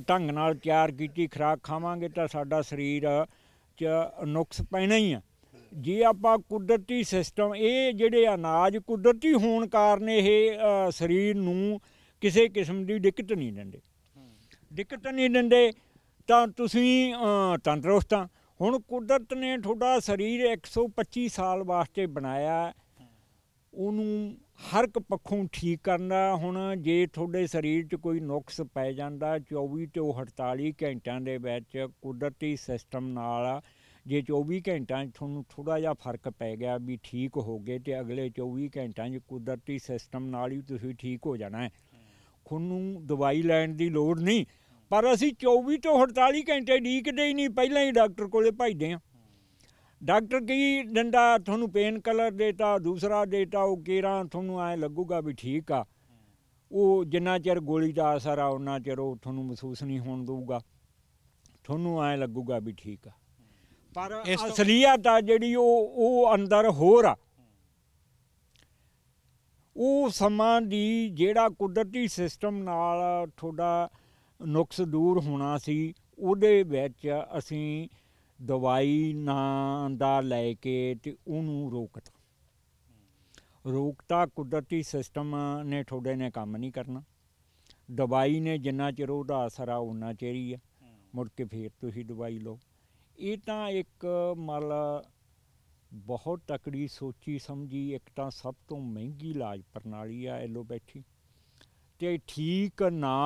ਢੰਗ ਨਾਲ ਤਿਆਰ ਕੀਤੀ ਖਰਾਕ ਖਾਵਾਂਗੇ ਤਾਂ ਸਾਡਾ ਸਰੀਰ 'ਚ ਨੁਕਸ ਪੈਣਾ ਹੀ ਆ ਜੇ ਆਪਾਂ ਕੁਦਰਤੀ ਸਿਸਟਮ ਇਹ ਜਿਹੜੇ ਅਨਾਜ ਕੁਦਰਤੀ ਹੋਣ ਕਾਰਨ ਇਹ ਸਰੀਰ ਨੂੰ ਕਿਸੇ ਕਿਸਮ ਦੀ ਦਿੱਕਤ ਨਹੀਂ ਦਿੰਦੇ ਦਿੱਕਤ ਨਹੀਂ ਦਿੰਦੇ ਤਾਂ ਤੁਸੀਂ ਤੰਦਰੁਸਤ ਹੁਣ ਕੁਦਰਤ ਨੇ ਤੁਹਾਡਾ ਸਰੀਰ 125 ਸਾਲ ਵਾਸਤੇ ਬਣਾਇਆ ਉਹਨੂੰ ਹਰ ਇੱਕ ਪੱਖੋਂ ਠੀਕ ਕਰਨਾ ਹੁਣ ਜੇ ਤੁਹਾਡੇ ਸਰੀਰ 'ਚ ਕੋਈ ਨੁਕਸ ਪੈ ਜਾਂਦਾ 24 ਤੋਂ 48 ਘੰਟਿਆਂ ਦੇ ਵਿੱਚ ਕੁਦਰਤੀ ਸਿਸਟਮ ਨਾਲ ਜੇ 24 ਘੰਟਿਆਂ 'ਚ ਤੁਹਾਨੂੰ ਥੋੜਾ ਜਿਹਾ ਫਰਕ ਪੈ ਗਿਆ ਵੀ ਠੀਕ ਹੋ ਗਏ ਤੇ ਅਗਲੇ 24 ਘੰਟਿਆਂ 'ਚ ਕੁਦਰਤੀ ਸਿਸਟਮ ਨਾਲ ਹੀ ਤੁਸੀਂ ਠੀਕ ਹੋ ਜਾਣਾ ਹੈ ਤੁਹਾਨੂੰ ਦਵਾਈ ਲੈਣ ਦੀ ਲੋੜ ਨਹੀਂ ਪਰ ਅਸੀਂ 24 ਤੋਂ 48 ਘੰਟੇ ਡੀਕਦੇ ਹੀ ਨਹੀਂ ਪਹਿਲਾਂ ਹੀ ਡਾਕਟਰ ਕੋਲੇ ਭਜਦੇ ਆ ਡਾਕਟਰ ਕੀ ਡੰਡਾ ਤੁਹਾਨੂੰ ਪੇਨ ਕਲਰ ਦੇਤਾ ਦੂਸਰਾ ਦੇਤਾ ਉਹ ਕੇਰਾ ਤੁਹਾਨੂੰ ਐ ਲੱਗੂਗਾ ਵੀ ਠੀਕ ਆ ਉਹ ਜਿੰਨਾ ਚਿਰ ਗੋਲੀ ਦਾ ਅਸਰ ਆ ਉਹਨਾਂ ਚਿਰ ਉਹ ਤੁਹਾਨੂੰ ਮਹਿਸੂਸ ਨਹੀਂ ਹੋਣ ਦੂਗਾ ਤੁਹਾਨੂੰ ਐ ਲੱਗੂਗਾ ਵੀ ਠੀਕ ਆ ਪਰ ਅਸਲੀਅਤ ਆ ਜਿਹੜੀ ਉਹ ਉਹ ਅੰਦਰ ਹੋਰ ਆ ਉਹ ਸਮਾਂ ਦੀ ਜਿਹੜਾ ਕੁਦਰਤੀ ਸਿਸਟਮ ਨਾਲ ਤੁਹਾਡਾ ਨੁਕਸ ਦੂਰ ਹੋਣਾ ਸੀ ਉਹਦੇ ਵਿੱਚ ਅਸੀਂ ਦਵਾਈ ਨਾਂ ਦਾ ਲੈ ਕੇ ਤੇ ਉਹਨੂੰ ਰੋਕਤਾ ਰੋਕਤਾ ਕੁਦਰਤੀ ਸਿਸਟਮ ਨੇ ਤੁਹਾਡੇ ਨੇ ਕੰਮ ਨਹੀਂ ਕਰਨਾ ਦਵਾਈ ਨੇ ਜਿੰਨਾ ਚਿਰ ਉਹਦਾ ਅਸਰ ਆ ਉਹਨਾਂ ਚਿਰ ਹੀ ਆ ਮੁੜ ਕੇ ਫੇਰ ਤੁਸੀਂ ਦਵਾਈ ਲਓ ਇਹ ਤਾਂ ਇੱਕ ਮਲ ਬਹੁਤ ਤਕੜੀ ਸੋਚੀ ਸਮਝੀ ਇੱਕ ਤਾਂ ਸਭ ਤੋਂ ਮਹਿੰਗੀ ਇਲਾਜ ਪ੍ਰਣਾਲੀ ਆ ਐਲੋਪੈਥੀ ਤੇ ਠੀਕ ਨਾ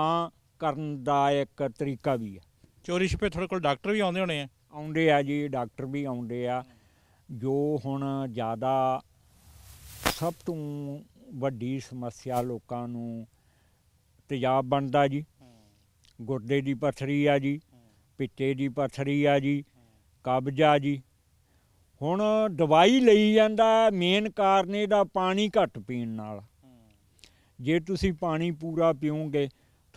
ਕਰਨ ਦਾ ਇੱਕ ਤਰੀਕਾ ਵੀ ਆ ਚੋਰੀ ਛਪੇ ਤੁਹਾਡੇ ਕੋਲ ਡਾਕਟਰ ਵੀ ਆਉਂਦੇ ਹੋਣੇ ਆ ਆਉਂਦੇ ਆ ਜੀ ਡਾਕਟਰ ਵੀ ਆਉਂਦੇ ਆ ਜੋ ਹੁਣ ਜ਼ਿਆਦਾ ਸਭ ਤੋਂ ਵੱਡੀ ਸਮੱਸਿਆ ਲੋਕਾਂ ਨੂੰ ਤੇਜ਼ਾਬ ਬਣਦਾ ਜੀ ਗੁਰਦੇ ਦੀ ਪਥਰੀ ਆ ਜੀ ਪਿੱਤੇ ਦੀ ਪਥਰੀ ਆ ਜੀ ਕਬਜ਼ਾ ਜੀ ਹੁਣ ਦਵਾਈ ਲਈ ਜਾਂਦਾ ਮੇਨ ਕਾਰਨ ਇਹਦਾ ਪਾਣੀ ਘੱਟ ਪੀਣ ਨਾਲ ਜੇ ਤੁਸੀਂ ਪਾਣੀ ਪੂਰਾ ਪੀਓਗੇ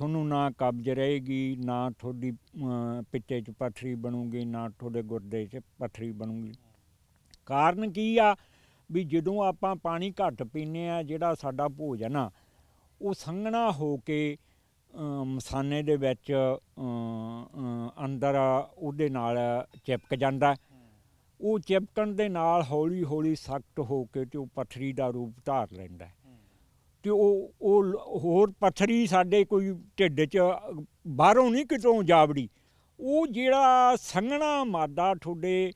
ਤੁਹਾਨੂੰ ਨਾ ਕਬਜ਼ ਰਹੇਗੀ ਨਾ ਤੁਹਾਡੀ ਪਿੱਤੇ 'ਚ ਪਥਰੀ ਬਣੂਗੀ ਨਾ ਤੁਹਾਡੇ ਗੁਰਦੇ 'ਚ ਪਥਰੀ ਬਣੂਗੀ ਕਾਰਨ ਕੀ ਆ ਵੀ ਜਦੋਂ ਆਪਾਂ ਪਾਣੀ ਘੱਟ ਪੀਨੇ ਆ ਜਿਹੜਾ ਸਾਡਾ ਭੋਜਨ ਆ ਉਹ ਸੰਘਣਾ ਹੋ ਕੇ ਮਸਾਨੇ ਦੇ ਵਿੱਚ ਅੰਦਰ ਉਹਦੇ ਨਾਲ ਚਿਪਕ ਜਾਂਦਾ ਉਹ ਚਿਪਕਣ ਦੇ ਨਾਲ ਹੌਲੀ ਹੌਲੀ ਸਖਤ ਹੋ ਕੇ ਤੇ ਉਹ ਪਥਰੀ ਦਾ ਰੂਪ ਧਾਰ ਲੈਂਦਾ ਤੇ ਉਹ ਉਹ ਹੋਰ ਪੱਥਰੀ ਸਾਡੇ ਕੋਈ ਢਿੱਡ 'ਚ ਬਾਹਰੋਂ ਨਹੀਂ ਕਿਤੋਂ ਜਾਵੜੀ ਉਹ ਜਿਹੜਾ ਸੰਘਣਾ ਮਾਦਾ ਤੁਹਾਡੇ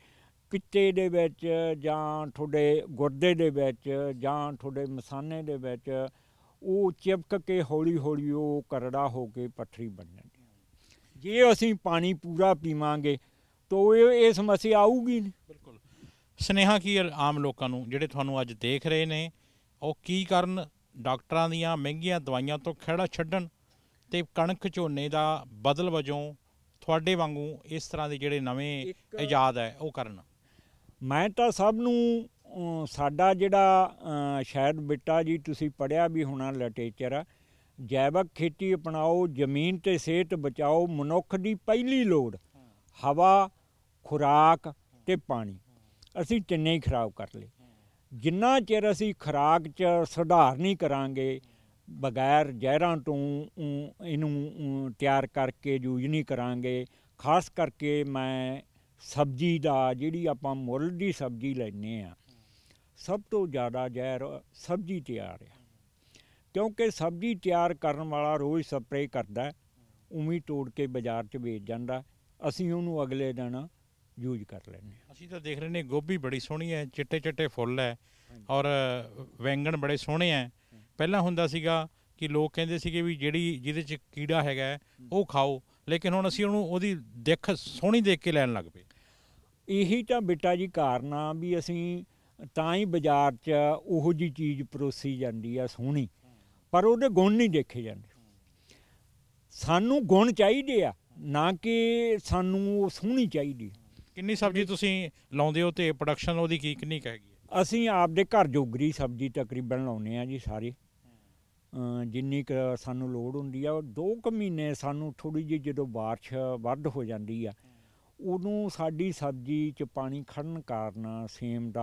ਪਿੱਤੇ ਦੇ ਵਿੱਚ ਜਾਂ ਤੁਹਾਡੇ ਗੁਰਦੇ ਦੇ ਵਿੱਚ ਜਾਂ ਤੁਹਾਡੇ ਮਸਾਨੇ ਦੇ ਵਿੱਚ ਉਹ ਚਿਪਕ ਕੇ ਹੌਲੀ ਹੌਲੀ ਉਹ ਕਰੜਾ ਹੋ ਕੇ ਪੱਥਰੀ ਜਾਂਦੀ ਜੇ ਅਸੀਂ ਪਾਣੀ ਪੂਰਾ ਪੀਵਾਂਗੇ ਤਾਂ ਇਹ ਇਹ ਸਮੱਸਿਆ ਆਊਗੀ ਨਹੀਂ ਬਿਲਕੁਲ ਸਨੇਹਾ ਕੀ ਆਮ ਲੋਕਾਂ ਨੂੰ ਜਿਹੜੇ ਤੁਹਾਨੂੰ ਅੱਜ ਦੇਖ ਰਹੇ ਨੇ ਉਹ ਕੀ ਕਰਨ ਡਾਕਟਰਾਂ ਦੀਆਂ ਮਹਿੰਗੀਆਂ ਦਵਾਈਆਂ ਤੋਂ ਖਿਹੜਾ ਛੱਡਣ ਤੇ ਕਣਕ ਝੋਨੇ ਦਾ ਬਦਲ ਵਜੋਂ ਤੁਹਾਡੇ ਵਾਂਗੂ ਇਸ ਤਰ੍ਹਾਂ ਦੇ ਜਿਹੜੇ ਨਵੇਂ ਇਜਾਦ ਹੈ ਉਹ ਕਰਨ ਮੈਂ ਤਾਂ ਸਭ ਨੂੰ ਸਾਡਾ ਜਿਹੜਾ ਸ਼ਾਇਦ ਬਿੱਟਾ ਜੀ ਤੁਸੀਂ ਪੜਿਆ ਵੀ ਹੋਣਾ ਲਿਟਰੇਚਰ ਜੈਵਿਕ ਖੇਤੀ ਅਪਣਾਓ ਜ਼ਮੀਨ ਤੇ ਸਿਹਤ ਬਚਾਓ ਮਨੁੱਖ ਦੀ ਪਹਿਲੀ ਲੋੜ ਹਵਾ ਖੁਰਾਕ ਤੇ ਪਾਣੀ ਅਸੀਂ ਤਿੰਨੇ ਹੀ ਖਰਾਬ ਕਰ ਲਏ ਜਿੰਨਾ ਚਿਰ ਅਸੀਂ ਖਰਾਕ 'ਚ ਸੁਧਾਰ ਨਹੀਂ ਕਰਾਂਗੇ ਬਗੈਰ ਜ਼ਹਿਰਾਂ ਤੋਂ ਇਹਨੂੰ ਤਿਆਰ ਕਰਕੇ ਯੂਜ ਨਹੀਂ ਕਰਾਂਗੇ ਖਾਸ ਕਰਕੇ ਮੈਂ ਸਬਜ਼ੀ ਦਾ ਜਿਹੜੀ ਆਪਾਂ ਮੁੱਲ ਦੀ ਸਬਜ਼ੀ ਲੈਨੇ ਆ ਸਭ ਤੋਂ ਜ਼ਿਆਦਾ ਜ਼ਹਿਰ ਸਬਜ਼ੀ ਤਿਆਰ ਆ ਕਿਉਂਕਿ ਸਬਜ਼ੀ ਤਿਆਰ ਕਰਨ ਵਾਲਾ ਰੋਜ਼ ਸਪਰੇਅ ਕਰਦਾ ਉਵੇਂ ਤੋੜ ਕੇ ਬਾਜ਼ਾਰ 'ਚ ਵੇਚ ਜਾਂਦਾ ਅਸੀਂ ਉਹਨੂੰ ਅਗਲੇ ਦਿਨ ਯੂਜ ਕਰ ਲੈਂਦੇ ਅਸੀਂ ਤਾਂ ਦੇਖ ਰਹੇ ਨੇ ਗੋਭੀ ਬੜੀ ਸੋਹਣੀ ਹੈ ਚਿੱਟੇ ਚਿੱਟੇ ਫੁੱਲ ਹੈ ਔਰ ਵੈਂਗਣ ਬੜੇ ਸੋਹਣੇ ਹੈ ਪਹਿਲਾਂ ਹੁੰਦਾ ਸੀਗਾ ਕਿ ਲੋਕ ਕਹਿੰਦੇ ਸੀਗੇ ਵੀ ਜਿਹੜੀ ਜਿਹਦੇ ਚ ਕੀੜਾ ਹੈਗਾ ਉਹ ਖਾਓ ਲੇਕਿਨ ਹੁਣ ਅਸੀਂ ਉਹਨੂੰ ਉਹਦੀ ਦਿੱਖ ਸੋਹਣੀ ਦੇਖ ਕੇ ਲੈਣ ਲੱਗ ਪਏ ਇਹੀ ਤਾਂ ਬਿੱਟਾ ਜੀ ਕਾਰਨ ਆ ਵੀ ਅਸੀਂ ਤਾਂ ਹੀ ਬਾਜ਼ਾਰ 'ਚ ਉਹੋ ਜੀ ਚੀਜ਼ ਪਰੋਸੀ ਜਾਂਦੀ ਆ ਸੋਹਣੀ ਪਰ ਉਹਦੇ ਗੁਣ ਨਹੀਂ ਦੇਖੇ ਜਾਂਦੇ ਸਾਨੂੰ ਗੁਣ ਚਾਹੀਦੇ ਆ ਨਾ ਕਿ ਸਾਨੂੰ ਸੋਹਣੀ ਚਾਹੀਦੀ ਕਿੰਨੀ ਸਬਜ਼ੀ ਤੁਸੀਂ ਲਾਉਂਦੇ ਹੋ ਤੇ ਪ੍ਰੋਡਕਸ਼ਨ ਉਹਦੀ ਕੀ ਕਿੰਨੀ ਕੁ ਹੈਗੀ ਅਸੀਂ ਆਪਦੇ ਘਰ ਜੋਗਰੀ ਸਬਜ਼ੀ ਤਕਰੀਬਨ ਲਾਉਨੇ ਆ ਜੀ ਸਾਰੇ ਜਿੰਨੀ ਸਾਨੂੰ ਲੋੜ ਹੁੰਦੀ ਆ ਦੋ ਕੁ ਮਹੀਨੇ ਸਾਨੂੰ ਥੋੜੀ ਜਿਹੀ ਜਦੋਂ بارش ਵੱਧ ਹੋ ਜਾਂਦੀ ਆ ਉਹਨੂੰ ਸਾਡੀ ਸਬਜ਼ੀ 'ਚ ਪਾਣੀ ਖੜਨ ਕਾਰਨ ਸੇਮ ਦਾ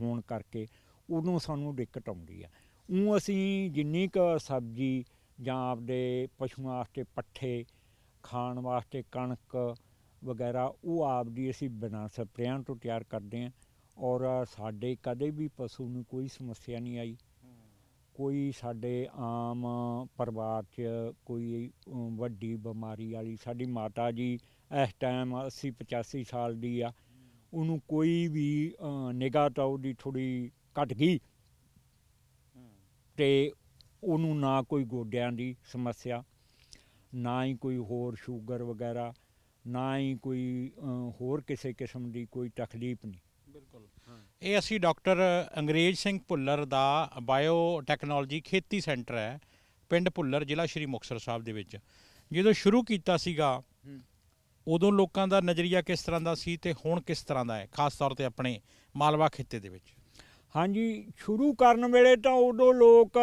ਹੋਣ ਕਰਕੇ ਉਹਨੂੰ ਸਾਨੂੰ ਦਿੱਕਤ ਆਉਂਦੀ ਆ ਉਹ ਅਸੀਂ ਜਿੰਨੀ ਕ ਸਬਜ਼ੀ ਜਾਂ ਆਪਦੇ ਪਸ਼ੂਆਂ ਵਾਸਤੇ ਪੱਠੇ ਖਾਣ ਵਾਸਤੇ ਕਣਕ ਵਗੈਰਾ ਉਹ ਆਪ ਆਪਦੀ ਅਸੀਂ ਬਿਨਾਂ ਸਪਰੇਆਂ ਤੋਂ ਤਿਆਰ ਕਰਦੇ ਆਂ ਔਰ ਸਾਡੇ ਕਦੇ ਵੀ ਪਸ਼ੂ ਨੂੰ ਕੋਈ ਸਮੱਸਿਆ ਨਹੀਂ ਆਈ ਕੋਈ ਸਾਡੇ ਆਮ ਪਰਿਵਾਰ 'ਚ ਕੋਈ ਵੱਡੀ ਬਿਮਾਰੀ ਵਾਲੀ ਸਾਡੀ ਮਾਤਾ ਜੀ ਇਸ ਟਾਈਮ 80 85 ਸਾਲ ਦੀ ਆ ਉਹਨੂੰ ਕੋਈ ਵੀ ਨਿਗਾਹ ਤਾਂ ਥੋੜੀ ਘਟ ਗਈ ਤੇ ਉਹਨੂੰ ਨਾ ਕੋਈ ਗੋਡਿਆਂ ਦੀ ਸਮੱਸਿਆ ਨਾ ਹੀ ਕੋਈ ਹੋਰ ਸ਼ੂਗਰ ਵਗੈਰਾ ਨਾ ਹੀ ਕੋਈ ਹੋਰ ਕਿਸੇ ਕਿਸਮ ਦੀ ਕੋਈ ਤਕਲੀਫ ਨਹੀਂ ਬਿਲਕੁਲ ਇਹ ਅਸੀਂ ਡਾਕਟਰ ਅੰਗਰੇਜ ਸਿੰਘ ਭੁੱਲਰ ਦਾ ਬਾਇਓ ਟੈਕਨੋਲੋਜੀ ਖੇਤੀ ਸੈਂਟਰ ਹੈ ਪਿੰਡ ਭੁੱਲਰ ਜ਼ਿਲ੍ਹਾ ਸ਼੍ਰੀ ਮੁਕਤਸਰ ਸਾਹਿਬ ਦੇ ਵਿੱਚ ਜਦੋਂ ਸ਼ੁਰੂ ਕੀਤਾ ਸੀਗਾ ਉਦੋਂ ਲੋਕਾਂ ਦਾ ਨਜ਼ਰੀਆ ਕਿਸ ਤਰ੍ਹਾਂ ਦਾ ਸੀ ਤੇ ਹੁਣ ਕਿਸ ਤਰ੍ਹਾਂ ਦਾ ਹੈ ਖਾਸ ਤੌਰ ਤੇ ਆਪਣੇ ਮਾਲਵਾ ਖੇਤੇ ਦੇ ਵਿੱਚ ਹਾਂਜੀ ਸ਼ੁਰੂ ਕਰਨ ਵੇਲੇ ਤਾਂ ਉਦੋਂ ਲੋਕ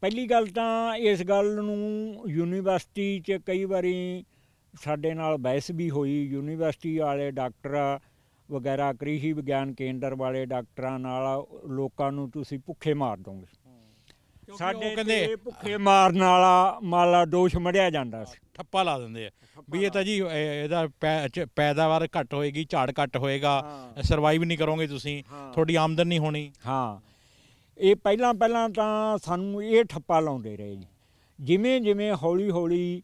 ਪਹਿਲੀ ਗੱਲ ਤਾਂ ਇਸ ਗੱਲ ਨੂੰ ਯੂਨੀਵਰਸਿਟੀ 'ਚ ਕਈ ਵਾਰੀ ਸਾਡੇ ਨਾਲ ਬਹਿਸ ਵੀ ਹੋਈ ਯੂਨੀਵਰਸਿਟੀ ਵਾਲੇ ਡਾਕਟਰ ਵਗੈਰਾ ਕ੍ਰਿਸ਼ੀ ਵਿਗਿਆਨ ਕੇਂਦਰ ਵਾਲੇ ਡਾਕਟਰਾਂ ਨਾਲ ਲੋਕਾਂ ਨੂੰ ਤੁਸੀਂ ਭੁੱਖੇ ਮਾਰ ਦੋਗੇ ਸਾਡੇ ਕਹਿੰਦੇ ਭੁੱਖੇ ਮਾਰਨ ਵਾਲਾ ਮਾਲਾ ਦੋਸ਼ ਮੜਿਆ ਜਾਂਦਾ ਸੀ ਠੱਪਾ ਲਾ ਦਿੰਦੇ ਆ ਵੀ ਇਹ ਤਾਂ ਜੀ ਇਹਦਾ ਪੈਦਾਵਾਰ ਘੱਟ ਹੋਏਗੀ ਝਾੜ ਘੱਟ ਹੋਏਗਾ ਸਰਵਾਈਵ ਨਹੀਂ ਕਰੋਗੇ ਤੁਸੀਂ ਤੁਹਾਡੀ ਆਮਦਨ ਨਹੀਂ ਹੋਣੀ ਹਾਂ ਇਹ ਪਹਿਲਾਂ ਪਹਿਲਾਂ ਤਾਂ ਸਾਨੂੰ ਇਹ ਠੱਪਾ ਲਾਉਂਦੇ ਰਹੇ ਜੀ ਜਿਵੇਂ ਜਿਵੇਂ ਹੌਲੀ ਹੌਲੀ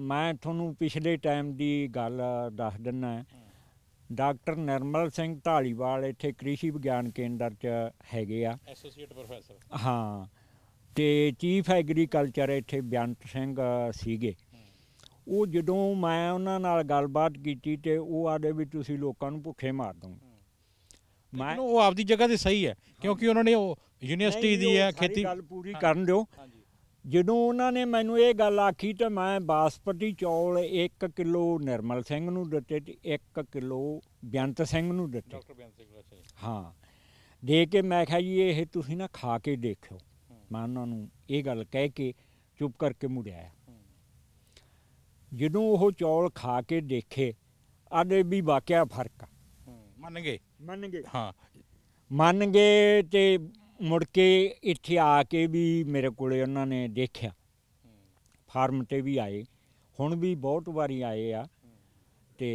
ਮੈਂ ਤੁਹਾਨੂੰ ਪਿਛਲੇ ਟਾਈਮ ਦੀ ਗੱਲ ਦੱਸ ਦਿੰਨਾ ਡਾਕਟਰ ਨਰਮਲ ਸਿੰਘ ਢਾਲੀਵਾਲ ਇੱਥੇ ਕ੍ਰਿਸ਼ੀ ਵਿਗਿਆਨ ਕੇਂਦਰ 'ਚ ਹੈਗੇ ਆ ਐਸੋਸੀਏਟ ਪ੍ਰੋਫੈਸਰ ਹਾਂ ਤੇ ਚੀਫ ਐਗਰੀਕਲਚਰ ਇੱਥੇ ਬਿਆੰਤ ਸਿੰਘ ਸੀਗੇ ਉਹ ਜਦੋਂ ਮੈਂ ਉਹਨਾਂ ਨਾਲ ਗੱਲਬਾਤ ਕੀਤੀ ਤੇ ਉਹ ਆਦੇ ਵੀ ਤੁਸੀਂ ਲੋਕਾਂ ਨੂੰ ਭੁੱਖੇ ਮਾਰ ਦੋਗੇ ਮੈਂ ਉਹ ਆਪਦੀ ਜਗ੍ਹਾ ਤੇ ਸਹੀ ਹੈ ਕਿਉਂਕਿ ਉਹਨਾਂ ਨੇ ਉਹ ਯੂਨੀਵਰਸਿਟੀ ਦੀ ਹੈ ਖੇਤੀ ਗੱਲ ਪੂਰੀ ਕਰਨ ਦਿਓ ਜਦੋਂ ਉਹਨਾਂ ਨੇ ਮੈਨੂੰ ਇਹ ਗੱਲ ਆਖੀ ਤਾਂ ਮੈਂ ਬਾਸਪਤੀ ਚੌਲ 1 ਕਿਲੋ ਨਿਰਮਲ ਸਿੰਘ ਨੂੰ ਦਿੱਤੇ ਤੇ 1 ਕਿਲੋ ਬਿਆੰਤ ਸਿੰਘ ਨੂੰ ਦਿੱਤੇ ਡਾਕਟਰ ਬੇਅੰਤ ਸਿੰਘ ਅੱਛਾ ਹਾਂ ਦੇ ਕੇ ਮੈਂ ਕਿਹਾ ਜੀ ਇਹ ਤੁਸੀਂ ਨਾ ਖਾ ਕੇ ਦੇਖਿਓ ਮੈਂ ਉਹਨਾਂ ਨੂੰ ਇਹ ਗੱਲ ਕਹਿ ਕੇ ਚੁੱਪ ਕਰਕੇ ਮੁੜਿਆ ਜਦੋਂ ਉਹ ਚੌਲ ਖਾ ਕੇ ਦੇਖੇ ਆਦੇ ਵੀ ਵਾਕਿਆ ਫਰਕ ਆ ਮੰਨ ਗਏ ਮੰਨ ਗਏ ਹਾਂ ਮੰਨ ਗਏ ਤੇ ਮੁੜ ਕੇ ਇੱਥੇ ਆ ਕੇ ਵੀ ਮੇਰੇ ਕੋਲੇ ਉਹਨਾਂ ਨੇ ਦੇਖਿਆ ਫਾਰਮ ਤੇ ਵੀ ਆਏ ਹੁਣ ਵੀ ਬਹੁਤ ਵਾਰੀ ਆਏ ਆ ਤੇ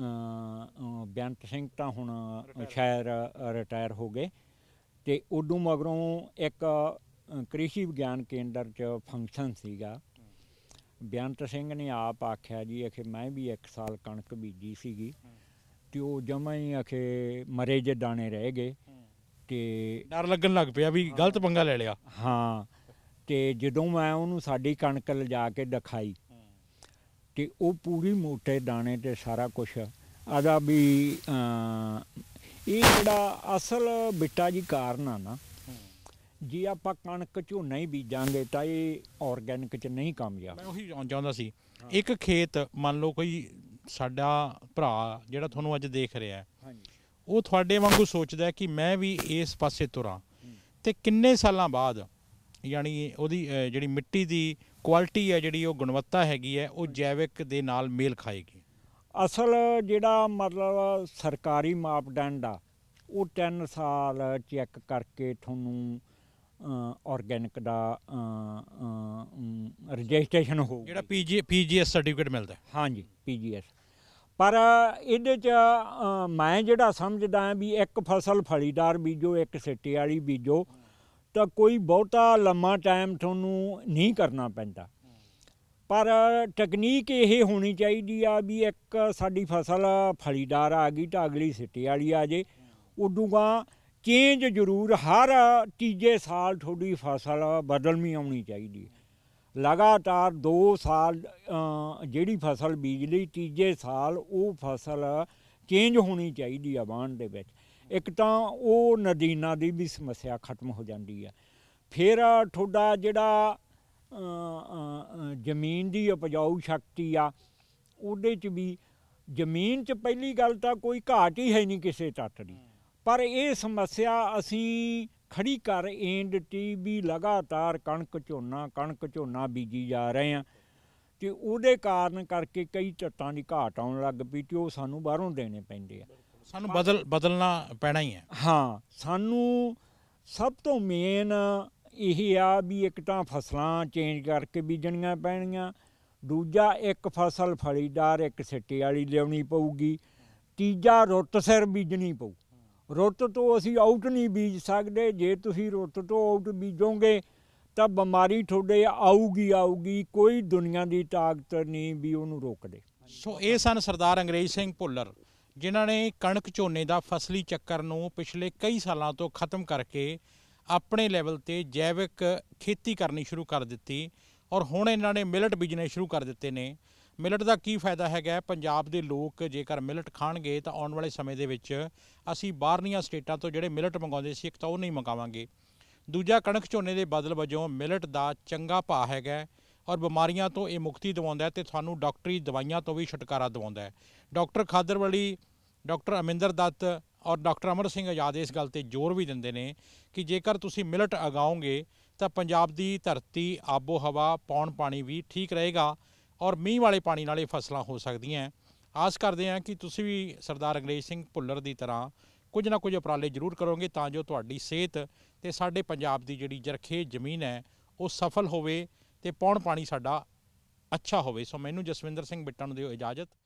ਅ, ਸਿੰਘ ਤਾਂ ਹੁਣ ਸ਼ਾਇਰ ਰਿਟਾਇਰ ਹੋ ਗਏ ਤੇ ਉਦੋਂ ਮਗਰੋਂ ਇੱਕ ਕ੍ਰਿਸ਼ੀ ਵਿਗਿਆਨ ਕੇਂਦਰ 'ਚ ਫੰਕਸ਼ਨ ਸੀਗਾ ਬੇਅੰਤ ਸਿੰਘ ਨੇ ਆਪ ਆਖਿਆ ਜੀ ਅਖੇ ਮੈਂ ਵੀ ਇੱਕ ਸਾਲ ਕਣਕ ਬੀਜੀ ਸੀਗੀ ਤੇ ਉਹ ਜਮਾਂ ਹੀ ਅਖੇ ਮਰੇ ਜੇ ਦਾਣੇ ਰਹਿ ਗਏ ਤੇ ਡਰ ਲੱਗਣ ਲੱਗ ਪਿਆ ਵੀ ਗਲਤ ਪੰਗਾ ਲੈ ਲਿਆ ਹਾਂ ਤੇ ਜਦੋਂ ਮੈਂ ਉਹਨੂੰ ਸਾਡੀ ਕਣਕ ਲਿਜਾ ਕੇ ਦਿਖਾਈ ਤੇ ਉਹ ਪੂਰੀ ਮੋਟੇ ਦਾਣੇ ਤੇ ਸਾਰਾ ਕੁਝ ਆਦਾ ਵੀ ਇਹ ਜਿਹੜਾ ਅਸਲ ਬਿੱਟਾ ਜੀ ਕਾਰਨ ਆ ਨਾ ਜੇ ਆਪਾਂ ਕਣਕ ਝੋਨਾ ਹੀ ਬੀਜਾਂਗੇ ਤਾਂ ਇਹ ਆਰਗੈਨਿਕ ਚ ਨਹੀਂ ਕਾਮਯਾਬ ਮੈਂ ਉਹੀ ਚਾਹੁੰਦਾ ਸੀ ਇੱਕ ਖੇਤ ਮੰਨ ਲਓ ਕੋਈ ਸਾਡਾ ਭਰਾ ਜਿਹੜਾ ਤੁਹਾਨੂੰ ਅੱਜ ਦੇਖ ਰਿਹਾ ਹੈ ਹਾਂਜੀ ਉਹ ਤੁਹਾਡੇ ਵਾਂਗੂ ਸੋਚਦਾ ਕਿ ਮੈਂ ਵੀ ਇਸ ਪਾਸੇ ਤੁਰਾਂ ਤੇ ਕਿੰਨੇ ਸਾਲਾਂ ਬਾਅਦ ਯਾਨੀ ਉਹਦੀ ਜਿਹੜੀ ਮਿੱਟੀ ਦੀ ਕੁਆਲਿਟੀ ਹੈ ਜਿਹੜੀ ਉਹ ਗੁਣਵੱਤਾ ਹੈਗੀ ਹੈ ਉਹ ਜੈਵਿਕ ਦੇ ਨਾਲ ਮੇਲ ਖਾਏਗੀ ਅਸਲ ਜਿਹੜਾ ਮਤਲਬ ਸਰਕਾਰੀ ਮਾਪਦੰਡ ਆ ਉਹ 10 ਸਾਲ ਚੈੱਕ ਕਰਕੇ ਤੁਹਾਨੂੰ ਆਰਗੈਨਿਕ ਦਾ ਰਜਿਸਟ੍ਰੇਸ਼ਨ ਹੋਊ ਜਿਹੜਾ ਪੀਜੀ ਪੀਜੀਐਸ ਸਰਟੀਫਿਕੇਟ ਮਿਲਦਾ ਹਾਂਜੀ ਪੀਜੀਐਸ ਪਰ ਇਹਦੇ 'ਚ ਮੈਂ ਜਿਹੜਾ ਸਮਝਦਾ ਵੀ ਇੱਕ ਫਸਲ ਫਲੀਦਾਰ ਬੀਜੋ ਇੱਕ ਸਿੱਟੇ ਵਾਲੀ ਬੀਜੋ ਤਾਂ ਕੋਈ ਬਹੁਤਾ ਲੰਮਾ ਟਾਈਮ ਤੁਹਾਨੂੰ ਨਹੀਂ ਕਰਨਾ ਪੈਂਦਾ ਪਰ ਟੈਕਨੀਕ ਇਹ ਹੋਣੀ ਚਾਹੀਦੀ ਆ ਵੀ ਇੱਕ ਸਾਡੀ ਫਸਲ ਫਲੀਦਾਰ ਆ ਗਈ ਤਾਂ ਅਗਲੀ ਸਿੱਟੇ ਵਾਲੀ ਆ ਜੇ ਉਦੋਂਗਾ ਚੇਂਜ ਜ਼ਰੂਰ ਹਰ ਤੀਜੇ ਸਾਲ ਤੁਹਾਡੀ ਫਸਲ ਬਦਲਮੀ ਆਉਣੀ ਚਾਹੀਦੀ ਲਗਾਤਾਰ 2 ਸਾਲ ਜਿਹੜੀ ਫਸਲ ਬੀਜ ਲਈ ਤੀਜੇ ਸਾਲ ਉਹ ਫਸਲ ਚੇਂਜ ਹੋਣੀ ਚਾਹੀਦੀ ਆ ਬਾਣ ਦੇ ਵਿੱਚ ਇੱਕ ਤਾਂ ਉਹ ਨਦੀਨਾ ਦੀ ਵੀ ਸਮੱਸਿਆ ਖਤਮ ਹੋ ਜਾਂਦੀ ਆ ਫਿਰ ਤੁਹਾਡਾ ਜਿਹੜਾ ਜ਼ਮੀਨ ਦੀ ਉਪਜਾਊ ਸ਼ਕਤੀ ਆ ਉਹਦੇ 'ਚ ਵੀ ਜ਼ਮੀਨ 'ਚ ਪਹਿਲੀ ਗੱਲ ਤਾਂ ਕੋਈ ਘਾਟ ਹੀ ਹੈ ਨਹੀਂ ਕਿਸੇ ਤੱਤ ਦੀ ਪਰ ਇਹ ਸਮੱਸਿਆ ਅਸੀਂ ਖੜੀ ਕਰ ਐਂਡ ਟੀਵੀ ਲਗਾਤਾਰ ਕਣਕ ਝੋਨਾ ਕਣਕ ਝੋਨਾ ਬੀਜੀ ਜਾ ਰਹੇ ਆ ਤੇ ਉਹਦੇ ਕਾਰਨ ਕਰਕੇ ਕਈ ਟੱਟਾਂ ਦੀ ਘਾਟ ਆਉਣ ਲੱਗ ਪਈ ਤੇ ਉਹ ਸਾਨੂੰ ਬਾਹਰੋਂ ਦੇਣੇ ਪੈਂਦੇ ਆ ਸਾਨੂੰ ਬਦਲ ਬਦਲਣਾ ਪੈਣਾ ਹੀ ਹੈ ਹਾਂ ਸਾਨੂੰ ਸਭ ਤੋਂ ਮੇਨ ਇਹ ਆ ਵੀ ਇੱਕ ਤਾਂ ਫਸਲਾਂ ਚੇਂਜ ਕਰਕੇ ਬੀਜਣੀਆਂ ਪੈਣੀਆਂ ਦੂਜਾ ਇੱਕ ਫਸਲ ਫਲੀਦਾਰ ਇੱਕ ਸਿੱਟੇ ਵਾਲੀ ਲਿਆਉਣੀ ਪਊਗੀ ਤੀਜਾ ਰੁੱਤ ਸਿਰ ਬੀਜਣੀ ਪਊ ਰੁੱਤ ਤੋਂ ਅਸੀਂ ਆਊਟ ਨਹੀਂ ਬੀਜ ਸਕਦੇ ਜੇ ਤੁਸੀਂ ਰੁੱਤ ਤੋਂ ਆਊਟ ਬੀਜੋਗੇ ਤਾਂ ਬਿਮਾਰੀ ਤੁਹਾਡੇ ਆਊਗੀ ਆਊਗੀ ਕੋਈ ਦੁਨੀਆ ਦੀ ਤਾਕਤ ਨਹੀਂ ਵੀ ਉਹਨੂੰ ਰੋਕ ਦੇ ਸੋ ਇਹ ਸਨ ਸਰਦਾਰ ਅੰਗਰੇਜ਼ ਸਿੰਘ ਭੁੱਲਰ ਜਿਨ੍ਹਾਂ ਨੇ ਕਣਕ ਝੋਨੇ ਦਾ ਫਸਲੀ ਚੱਕਰ ਨੂੰ ਪਿਛਲੇ ਕਈ ਸਾਲਾਂ ਤੋਂ ਖਤਮ ਕਰਕੇ ਆਪਣੇ ਲੈਵਲ ਤੇ ਜੈਵਿਕ ਖੇਤੀ ਕਰਨੀ ਸ਼ੁਰੂ ਕਰ ਦਿੱਤੀ ਔਰ ਹੁਣ ਇਹਨਾਂ ਨੇ ਮਿਲਟ ਬਿਜ਼ਨਸ ਸ਼ੁਰੂ ਕਰ ਦਿੱਤੇ ਨੇ ਮਿਲਟ ਦਾ ਕੀ ਫਾਇਦਾ ਹੈਗਾ ਪੰਜਾਬ ਦੇ ਲੋਕ ਜੇਕਰ ਮਿਲਟ ਖਾਣਗੇ ਤਾਂ ਆਉਣ ਵਾਲੇ ਸਮੇਂ ਦੇ ਵਿੱਚ ਅਸੀਂ ਬਾਹਰਲੀਆਂ ਸਟੇਟਾਂ ਤੋਂ ਜਿਹੜੇ ਮਿਲਟ ਮੰਗਾਉਂਦੇ ਸੀ ਇੱਕ ਤਾਂ ਉਹ ਨਹੀਂ ਮੰਗਾਵਾਂਗੇ ਦੂਜਾ ਕਣਕ ਝੋਨੇ ਦੇ ਬਦਲ ਵਜੋਂ ਮਿਲਟ ਦਾ ਚੰਗਾ ਭਾਅ ਹੈਗਾ ਔਰ ਬਿਮਾਰੀਆਂ ਤੋਂ ਇਹ ਮੁਕਤੀ ਦਿਵਾਉਂਦਾ ਹੈ ਤੇ ਸਾਨੂੰ ਡਾਕਟਰੀ ਦਵਾਈਆਂ ਤੋਂ ਵੀ ਛੁਟਕਾਰਾ ਦਿਵਾਉਂਦਾ ਹੈ ਡਾਕਟਰ ਖਾਦਰਵਲੀ ਡਾਕਟਰ ਅਮਿੰਦਰ ਦੱਤ ਔਰ ਡਾਕਟਰ ਅਮਰ ਸਿੰਘ ਆਜ਼ਾਦ ਇਸ ਗੱਲ ਤੇ ਜ਼ੋਰ ਵੀ ਦਿੰਦੇ ਨੇ ਕਿ ਜੇਕਰ ਤੁਸੀਂ ਮਿਲਟ ਅਗਾਉਂਗੇ ਤਾਂ ਪੰਜਾਬ ਦੀ ਧਰਤੀ ਆਬੋ ਹਵਾ ਪੌਣ ਪਾਣੀ ਵੀ ਠੀਕ ਰਹੇਗਾ ਔਰ ਮੀਂਹ ਵਾਲੇ ਪਾਣੀ ਨਾਲ ਇਹ ਫਸਲਾਂ ਹੋ ਸਕਦੀਆਂ ਆਸ ਕਰਦੇ ਹਾਂ ਕਿ ਤੁਸੀਂ ਵੀ ਸਰਦਾਰ ਅੰਗਰੇਜ਼ ਸਿੰਘ ਭੁੱਲਰ ਦੀ ਤਰ੍ਹਾਂ ਕੁਝ ਨਾ ਕੁਝ ਉਪਰਾਲੇ ਜ਼ਰੂਰ ਕਰੋਗੇ ਤਾਂ ਜੋ ਤੁਹਾਡੀ ਸਿਹਤ ਤੇ ਸਾਡੇ ਪੰਜਾਬ ਦੀ ਜਿਹੜੀ ਜਰਖੇ ਜ਼ਮੀਨ ਹੈ ਉਹ ਸਫਲ ਹੋਵੇ ਤੇ ਪੌਣ ਪਾਣੀ ਸਾਡਾ ਅੱਛਾ ਹੋਵੇ ਸੋ ਮੈਨੂੰ ਜਸਵਿੰਦਰ ਸਿੰਘ ਬਿੱਟਾ ਨੂੰ ਦਿਓ ਇਜਾਜ਼ਤ